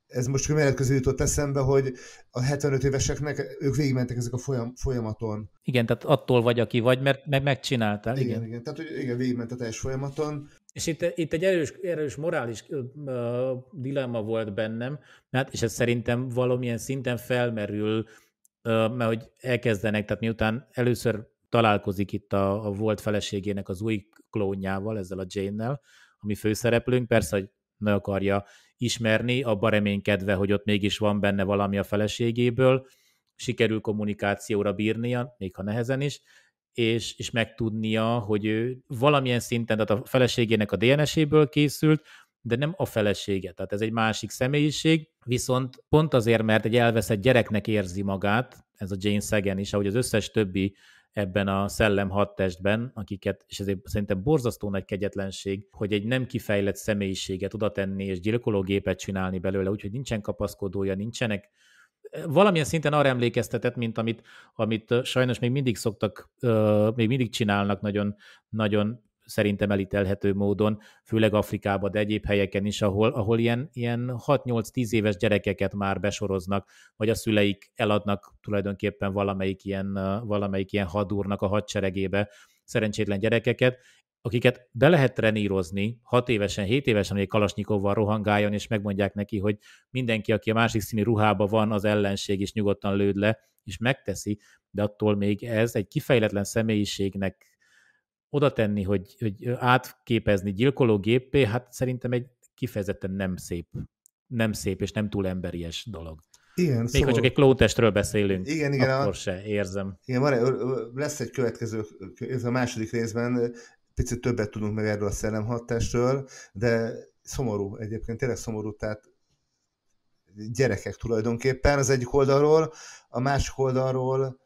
ez most mellett közül jutott eszembe, hogy a 75 éveseknek ők végigmentek ezek a folyam, folyamaton. Igen, tehát attól vagy, aki vagy, mert meg megcsináltál. Igen, igen, igen tehát hogy igen, végigment a teljes folyamaton. És itt, itt egy erős, erős morális ö, ö, dilemma volt bennem, hát, és ez szerintem valamilyen szinten felmerül, ö, mert hogy elkezdenek, tehát miután először találkozik itt a, a volt feleségének az új klónjával, ezzel a Jane-nel, ami főszereplőnk, persze, hogy ne akarja ismerni, abba reménykedve, hogy ott mégis van benne valami a feleségéből, sikerül kommunikációra bírnia, még ha nehezen is, és, és megtudnia, hogy ő valamilyen szinten, tehát a feleségének a DNS-éből készült, de nem a felesége, tehát ez egy másik személyiség, viszont pont azért, mert egy elveszett gyereknek érzi magát, ez a Jane Sagan is, ahogy az összes többi ebben a szellem hat testben, akiket, és ezért szerintem borzasztó nagy kegyetlenség, hogy egy nem kifejlett személyiséget oda tenni és gyilkológépet csinálni belőle, úgyhogy nincsen kapaszkodója, nincsenek valamilyen szinten arra emlékeztetett, mint amit, amit sajnos még mindig szoktak, még mindig csinálnak nagyon, nagyon szerintem elítelhető módon, főleg Afrikában, de egyéb helyeken is, ahol, ahol ilyen, ilyen 6-8-10 éves gyerekeket már besoroznak, vagy a szüleik eladnak tulajdonképpen valamelyik ilyen, valamelyik ilyen hadúrnak a hadseregébe szerencsétlen gyerekeket, akiket be lehet trenírozni, 6 évesen, 7 évesen, hogy egy kalasnyikovval rohangáljon, és megmondják neki, hogy mindenki, aki a másik színű ruhába van, az ellenség, és nyugodtan lőd le, és megteszi, de attól még ez egy kifejletlen személyiségnek oda tenni, hogy, hogy átképezni gyilkoló hát szerintem egy kifejezetten nem szép, nem szép és nem túl emberies dolog. Igen, Még szóval... ha csak egy klóntestről beszélünk, igen, igen, akkor a... se érzem. Igen, van, lesz egy következő, ez a második részben picit többet tudunk meg erről a szellemhatásról, de szomorú egyébként, tényleg szomorú, tehát gyerekek tulajdonképpen az egyik oldalról, a másik oldalról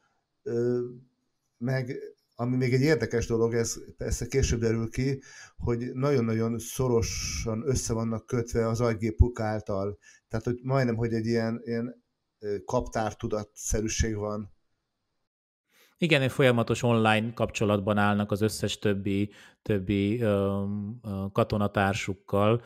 meg ami még egy érdekes dolog, ez persze később derül ki, hogy nagyon-nagyon szorosan össze vannak kötve az agygépuk által. Tehát, hogy majdnem, hogy egy ilyen, ilyen kaptártudatszerűség van igen, egy folyamatos online kapcsolatban állnak az összes többi, többi ö, ö, katonatársukkal,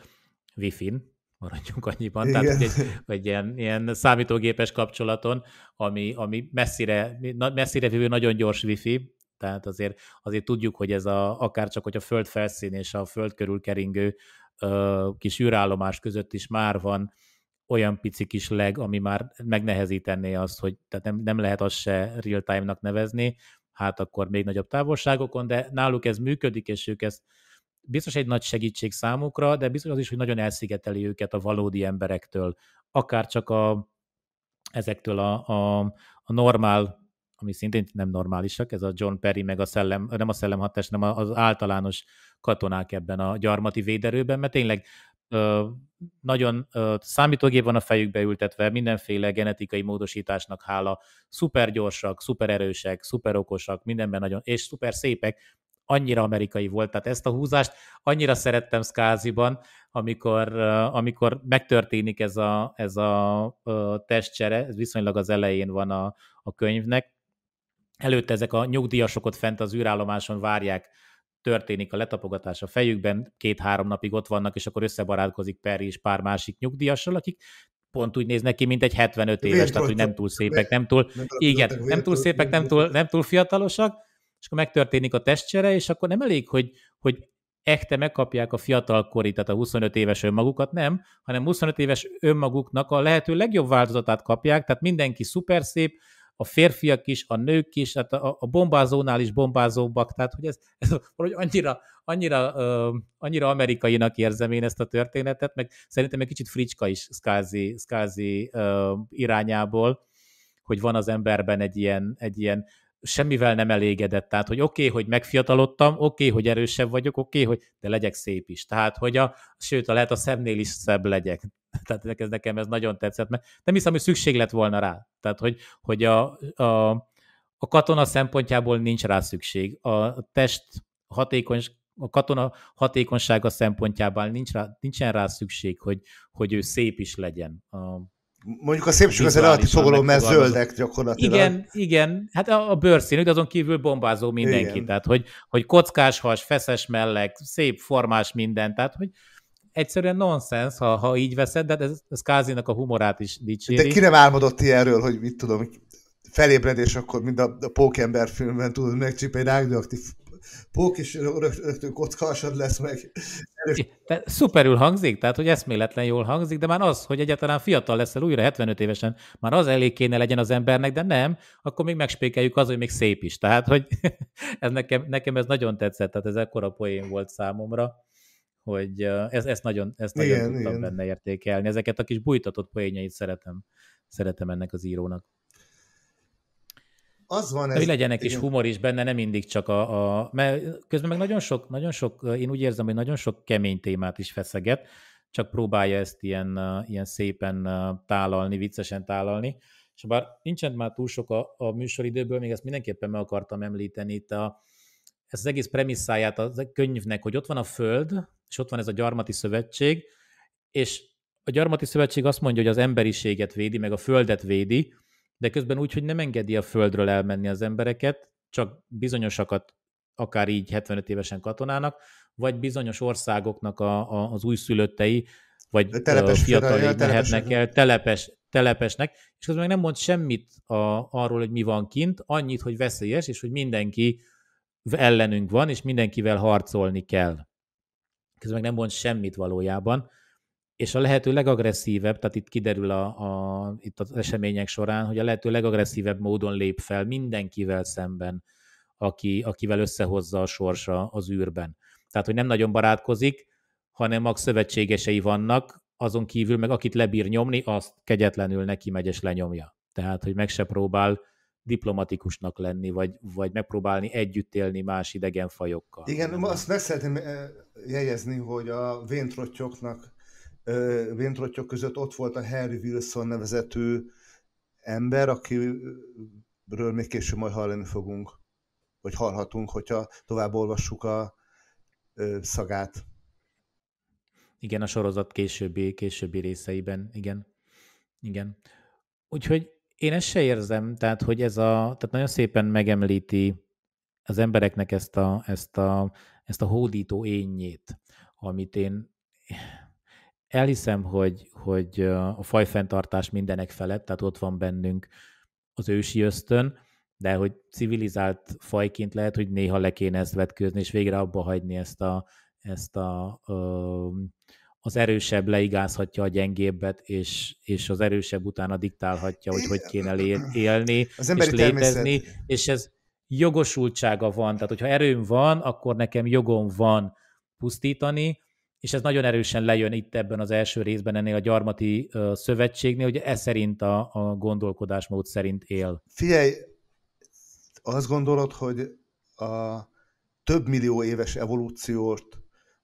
wi n maradjunk annyiban, Igen. tehát egy, egy ilyen, ilyen számítógépes kapcsolaton, ami, ami messzire, messzire vívő nagyon gyors wifi, tehát azért, azért tudjuk, hogy ez a, akár csak, hogy a föld felszín és a föld körül keringő ö, kis űrállomás között is már van olyan pici kis leg, ami már megnehezítené azt, hogy tehát nem, nem lehet azt se real-time-nak nevezni, hát akkor még nagyobb távolságokon, de náluk ez működik, és ők ezt biztos egy nagy segítség számukra, de biztos az is, hogy nagyon elszigeteli őket a valódi emberektől, akár csak a, ezektől a, a, a normál ami szintén nem normálisak, ez a John Perry, meg a szellem, nem a szellemhatás, nem az általános katonák ebben a gyarmati véderőben, mert tényleg nagyon számítógép van a fejükbe ültetve, mindenféle genetikai módosításnak hála, szuper gyorsak, szuper erősek, szuper okosak, mindenben nagyon, és szuper szépek, annyira amerikai volt, tehát ezt a húzást annyira szerettem Skáziban, amikor, amikor megtörténik ez a, ez a testcsere, ez viszonylag az elején van a, a könyvnek, előtte ezek a nyugdíjasokat fent az űrállomáson várják történik a letapogatás a fejükben, két-három napig ott vannak, és akkor összebarátkozik Perry és pár másik nyugdíjassal, akik pont úgy néznek ki, mint egy 75 éves, tehát hogy nem túl szépek, nem túl, igen, nem túl szépek, nem túl, nem túl fiatalosak, és akkor megtörténik a testcsere, és akkor nem elég, hogy, hogy echte megkapják a fiatalkori, tehát a 25 éves önmagukat, nem, hanem 25 éves önmaguknak a lehető legjobb változatát kapják, tehát mindenki szuper szép, a férfiak is, a nők is, hát a, a bombázónál is bombázóbbak, tehát hogy ez, ez hogy annyira, annyira, uh, annyira amerikainak érzem én ezt a történetet, meg szerintem egy kicsit fricska is Skázi, Skázi uh, irányából, hogy van az emberben egy ilyen, egy ilyen semmivel nem elégedett. Tehát, hogy oké, okay, hogy megfiatalodtam, oké, okay, hogy erősebb vagyok, oké, okay, hogy de legyek szép is. Tehát, hogy a, sőt, a lehet a szemnél is szebb legyek. Tehát ez nekem ez nagyon tetszett, mert nem hiszem, hogy szükség lett volna rá. Tehát, hogy, hogy a, a, a katona szempontjából nincs rá szükség. A test hatékony, a katona hatékonysága szempontjából nincs rá, nincsen rá szükség, hogy, hogy ő szép is legyen. A, Mondjuk a szépség az relatív fogalom, mert zöldek gyakorlatilag. Igen, igen, hát a, a bőrszínük, de azon kívül bombázó mindenki. Igen. Tehát, hogy, hogy kockás has, feszes mellek, szép formás minden, tehát, hogy egyszerűen nonsens, ha, ha így veszed, de ez, ez Kázinak a humorát is dicséri. De ki nem álmodott ilyenről, hogy mit tudom, felébredés, akkor mind a, a pókember filmben tudod megcsípni egy rádióaktív pók, és rögtön kockasad lesz meg. Te szuperül hangzik, tehát hogy eszméletlen jól hangzik, de már az, hogy egyáltalán fiatal leszel újra 75 évesen, már az elég kéne legyen az embernek, de nem, akkor még megspékeljük az, hogy még szép is. Tehát, hogy ez nekem, nekem ez nagyon tetszett, tehát ez ekkora poén volt számomra hogy ez, ezt nagyon, ezt nagyon igen, tudtam igen. benne értékelni. Ezeket a kis bújtatott poénjait szeretem, szeretem ennek az írónak az van ez. Hogy legyenek igen. is humor is benne, nem mindig csak a, a... Mert közben meg nagyon sok, nagyon sok, én úgy érzem, hogy nagyon sok kemény témát is feszeget, csak próbálja ezt ilyen, ilyen szépen tálalni, viccesen tálalni. És bár nincsen már túl sok a, a műsoridőből, még ezt mindenképpen meg akartam említeni itt a, ezt az egész premisszáját a könyvnek, hogy ott van a Föld, és ott van ez a gyarmati szövetség, és a gyarmati szövetség azt mondja, hogy az emberiséget védi, meg a Földet védi, de közben úgy, hogy nem engedi a földről elmenni az embereket, csak bizonyosakat akár így 75 évesen katonának, vagy bizonyos országoknak a, a, az újszülöttei, vagy a telepes mehetnek el telepes, telepesnek, és közben meg nem mond semmit a, arról, hogy mi van kint, annyit, hogy veszélyes, és hogy mindenki ellenünk van, és mindenkivel harcolni kell. Közben meg nem mond semmit valójában és a lehető legagresszívebb, tehát itt kiderül a, a, itt az események során, hogy a lehető legagresszívebb módon lép fel mindenkivel szemben, aki, akivel összehozza a sorsa az űrben. Tehát, hogy nem nagyon barátkozik, hanem mag szövetségesei vannak, azon kívül meg akit lebír nyomni, azt kegyetlenül neki megy és lenyomja. Tehát, hogy meg se próbál diplomatikusnak lenni, vagy, vagy megpróbálni együtt élni más idegen fajokkal. Igen, nem azt meg szeretném eh, jegyezni, hogy a véntrottyoknak véntrottyok között ott volt a Harry Wilson nevezető ember, akiről még később majd hallani fogunk, vagy hallhatunk, hogyha tovább olvassuk a szagát. Igen, a sorozat későbbi, későbbi részeiben, igen. Igen. Úgyhogy én ezt se érzem, tehát hogy ez a, tehát nagyon szépen megemlíti az embereknek ezt a, ezt a, ezt a hódító énjét, amit én elhiszem, hogy, hogy a fajfenntartás mindenek felett, tehát ott van bennünk az ősi ösztön, de hogy civilizált fajként lehet, hogy néha le kéne ezt vetkőzni, és végre abba hagyni ezt a, ezt a az erősebb leigázhatja a gyengébbet, és, és az erősebb utána diktálhatja, hogy hogy kéne élni, az és létezni, természet. és ez jogosultsága van, tehát hogyha erőm van, akkor nekem jogom van pusztítani, és ez nagyon erősen lejön itt ebben az első részben ennél a gyarmati szövetségnél, hogy ez szerint a, a gondolkodásmód szerint él. Figyelj, azt gondolod, hogy a több millió éves evolúciót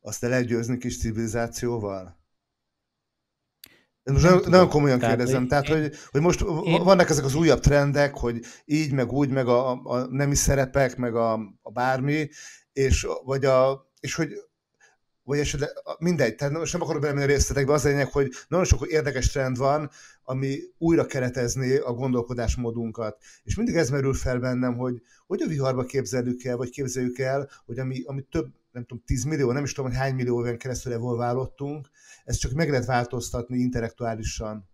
azt el lehet kis civilizációval? Most nem nagyon, nagyon komolyan tehát, kérdezem, tehát én, hogy, hogy most én, vannak ezek az újabb trendek, hogy így, meg úgy, meg a, a nemi szerepek, meg a, a bármi, és, vagy a, és hogy vagy esetleg mindegy, tehát most nem akarok belemenni a részletekbe, az lényeg, hogy nagyon sok érdekes trend van, ami újra keretezné a gondolkodásmódunkat. És mindig ez merül fel bennem, hogy hogy a viharba képzeljük el, vagy képzeljük el, hogy ami, ami több, nem tudom, 10 millió, nem is tudom, hogy hány millió éven keresztül evolválottunk, ezt csak meg lehet változtatni intellektuálisan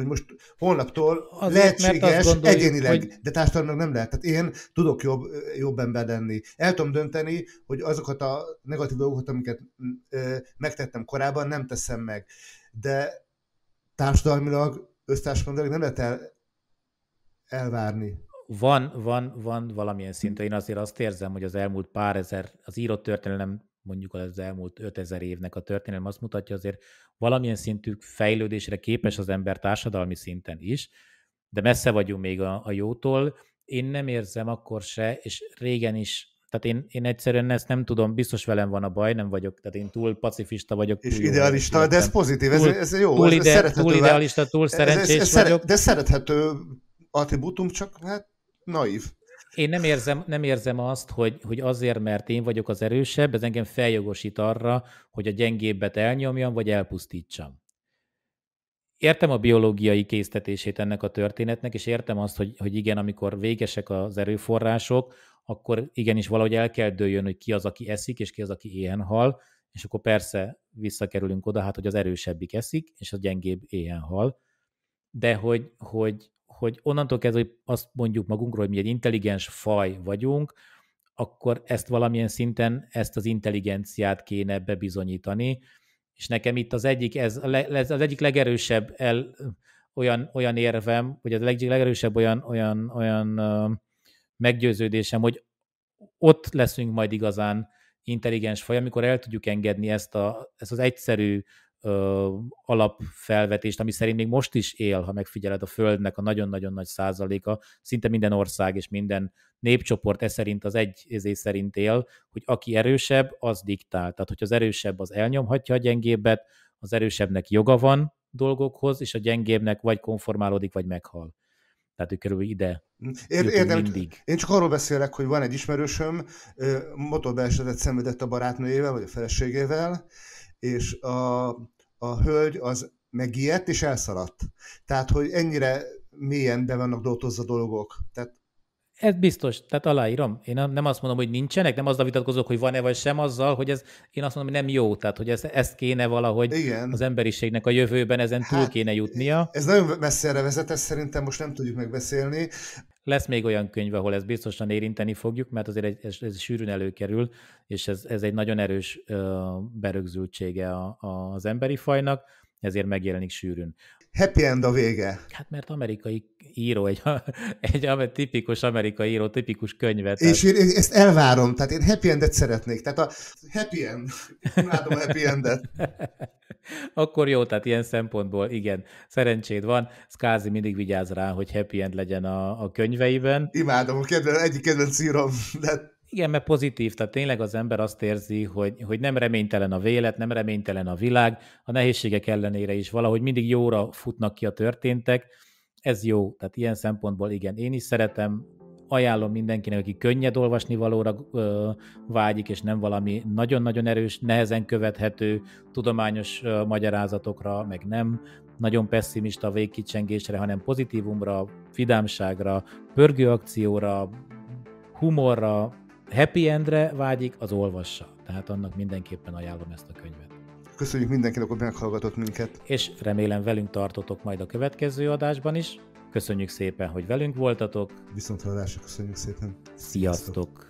hogy most holnaptól Azért, lehetséges gondoljuk, egyénileg, hogy... de társadalmilag nem lehet. Tehát én tudok jobb, jobb ember lenni. El tudom dönteni, hogy azokat a negatív dolgokat, amiket ö, megtettem korábban, nem teszem meg. De társadalmilag, össztársadalmilag nem lehet el, elvárni. Van, van, van valamilyen szinten. Én azért azt érzem, hogy az elmúlt pár ezer, az írott történelem mondjuk az elmúlt 5000 évnek a történelem azt mutatja, azért valamilyen szintű fejlődésre képes az ember társadalmi szinten is, de messze vagyunk még a, a jótól. Én nem érzem akkor se, és régen is tehát én, én egyszerűen ezt nem tudom, biztos velem van a baj, nem vagyok, tehát én túl pacifista vagyok. És túl idealista, jó, de ez pozitív, túl, ez, ez jó. Túl, ide, ez túl idealista, túl szerencsés ez, ez, ez, vagyok. de szerethető attribútum, csak hát naív. Én nem érzem, nem érzem azt, hogy, hogy azért, mert én vagyok az erősebb, ez engem feljogosít arra, hogy a gyengébbet elnyomjam, vagy elpusztítsam. Értem a biológiai késztetését ennek a történetnek, és értem azt, hogy, hogy igen, amikor végesek az erőforrások, akkor igenis valahogy el kell dőljön, hogy ki az, aki eszik, és ki az, aki éhen hal, és akkor persze visszakerülünk oda, hát, hogy az erősebbik eszik, és a gyengébb éhen hal, de hogy, hogy, hogy onnantól kezdve, hogy azt mondjuk magunkról, hogy mi egy intelligens faj vagyunk, akkor ezt valamilyen szinten, ezt az intelligenciát kéne bebizonyítani, és nekem itt az egyik, ez, ez az egyik legerősebb el, olyan, olyan érvem, vagy az egyik legerősebb olyan, olyan, olyan meggyőződésem, hogy ott leszünk majd igazán intelligens faj, amikor el tudjuk engedni ezt, a, ezt az egyszerű ö, alapfelvetést, ami szerint még most is él, ha megfigyeled a Földnek a nagyon-nagyon nagy százaléka, szinte minden ország és minden népcsoport e szerint az egy ezé szerint él, hogy aki erősebb, az diktál. Tehát, hogy az erősebb, az elnyomhatja a gyengébbet, az erősebbnek joga van dolgokhoz, és a gyengébbnek vagy konformálódik, vagy meghal. Tehát ő körül ide Ér, értem, mindig. Én csak arról beszélek, hogy van egy ismerősöm, motorbeesetet szenvedett a barátnőjével, vagy a feleségével, és a, a hölgy az megijedt és elszaladt. Tehát, hogy ennyire mélyen be vannak dolgozva dolgok. Tehát ez biztos, tehát aláírom. Én nem azt mondom, hogy nincsenek, nem azzal vitatkozok, hogy van-e vagy sem, azzal, hogy ez, én azt mondom, hogy nem jó, tehát hogy ezt, ezt kéne valahogy Igen. az emberiségnek a jövőben ezen hát, túl kéne jutnia. Ez nagyon messzire vezet, ezt szerintem most nem tudjuk megbeszélni, lesz még olyan könyv, ahol ezt biztosan érinteni fogjuk, mert azért egy, ez, ez sűrűn előkerül, és ez, ez egy nagyon erős berögzültsége a, a, az emberi fajnak ezért megjelenik sűrűn. Happy end a vége. Hát mert amerikai író, egy, egy tipikus amerikai író, tipikus könyvet. És én ezt elvárom, tehát én happy endet szeretnék. Tehát a happy end, imádom a happy endet. Akkor jó, tehát ilyen szempontból igen, szerencséd van. Skázi mindig vigyáz rá, hogy happy end legyen a, a könyveiben. Imádom, a kedvenc, egyik kedvenc írom lett igen, mert pozitív, tehát tényleg az ember azt érzi, hogy, hogy nem reménytelen a vélet, nem reménytelen a világ, a nehézségek ellenére is valahogy mindig jóra futnak ki a történtek, ez jó, tehát ilyen szempontból igen, én is szeretem, ajánlom mindenkinek, aki könnyed olvasni valóra ö, vágyik, és nem valami nagyon-nagyon erős, nehezen követhető tudományos ö, magyarázatokra, meg nem nagyon pessimista végkicsengésre, hanem pozitívumra, vidámságra, pörgő akcióra, humorra, happy endre vágyik, az olvassa. Tehát annak mindenképpen ajánlom ezt a könyvet. Köszönjük mindenkinek, hogy meghallgatott minket. És remélem velünk tartotok majd a következő adásban is. Köszönjük szépen, hogy velünk voltatok. Viszont hallásra köszönjük szépen. Sziasztok. Sziasztok.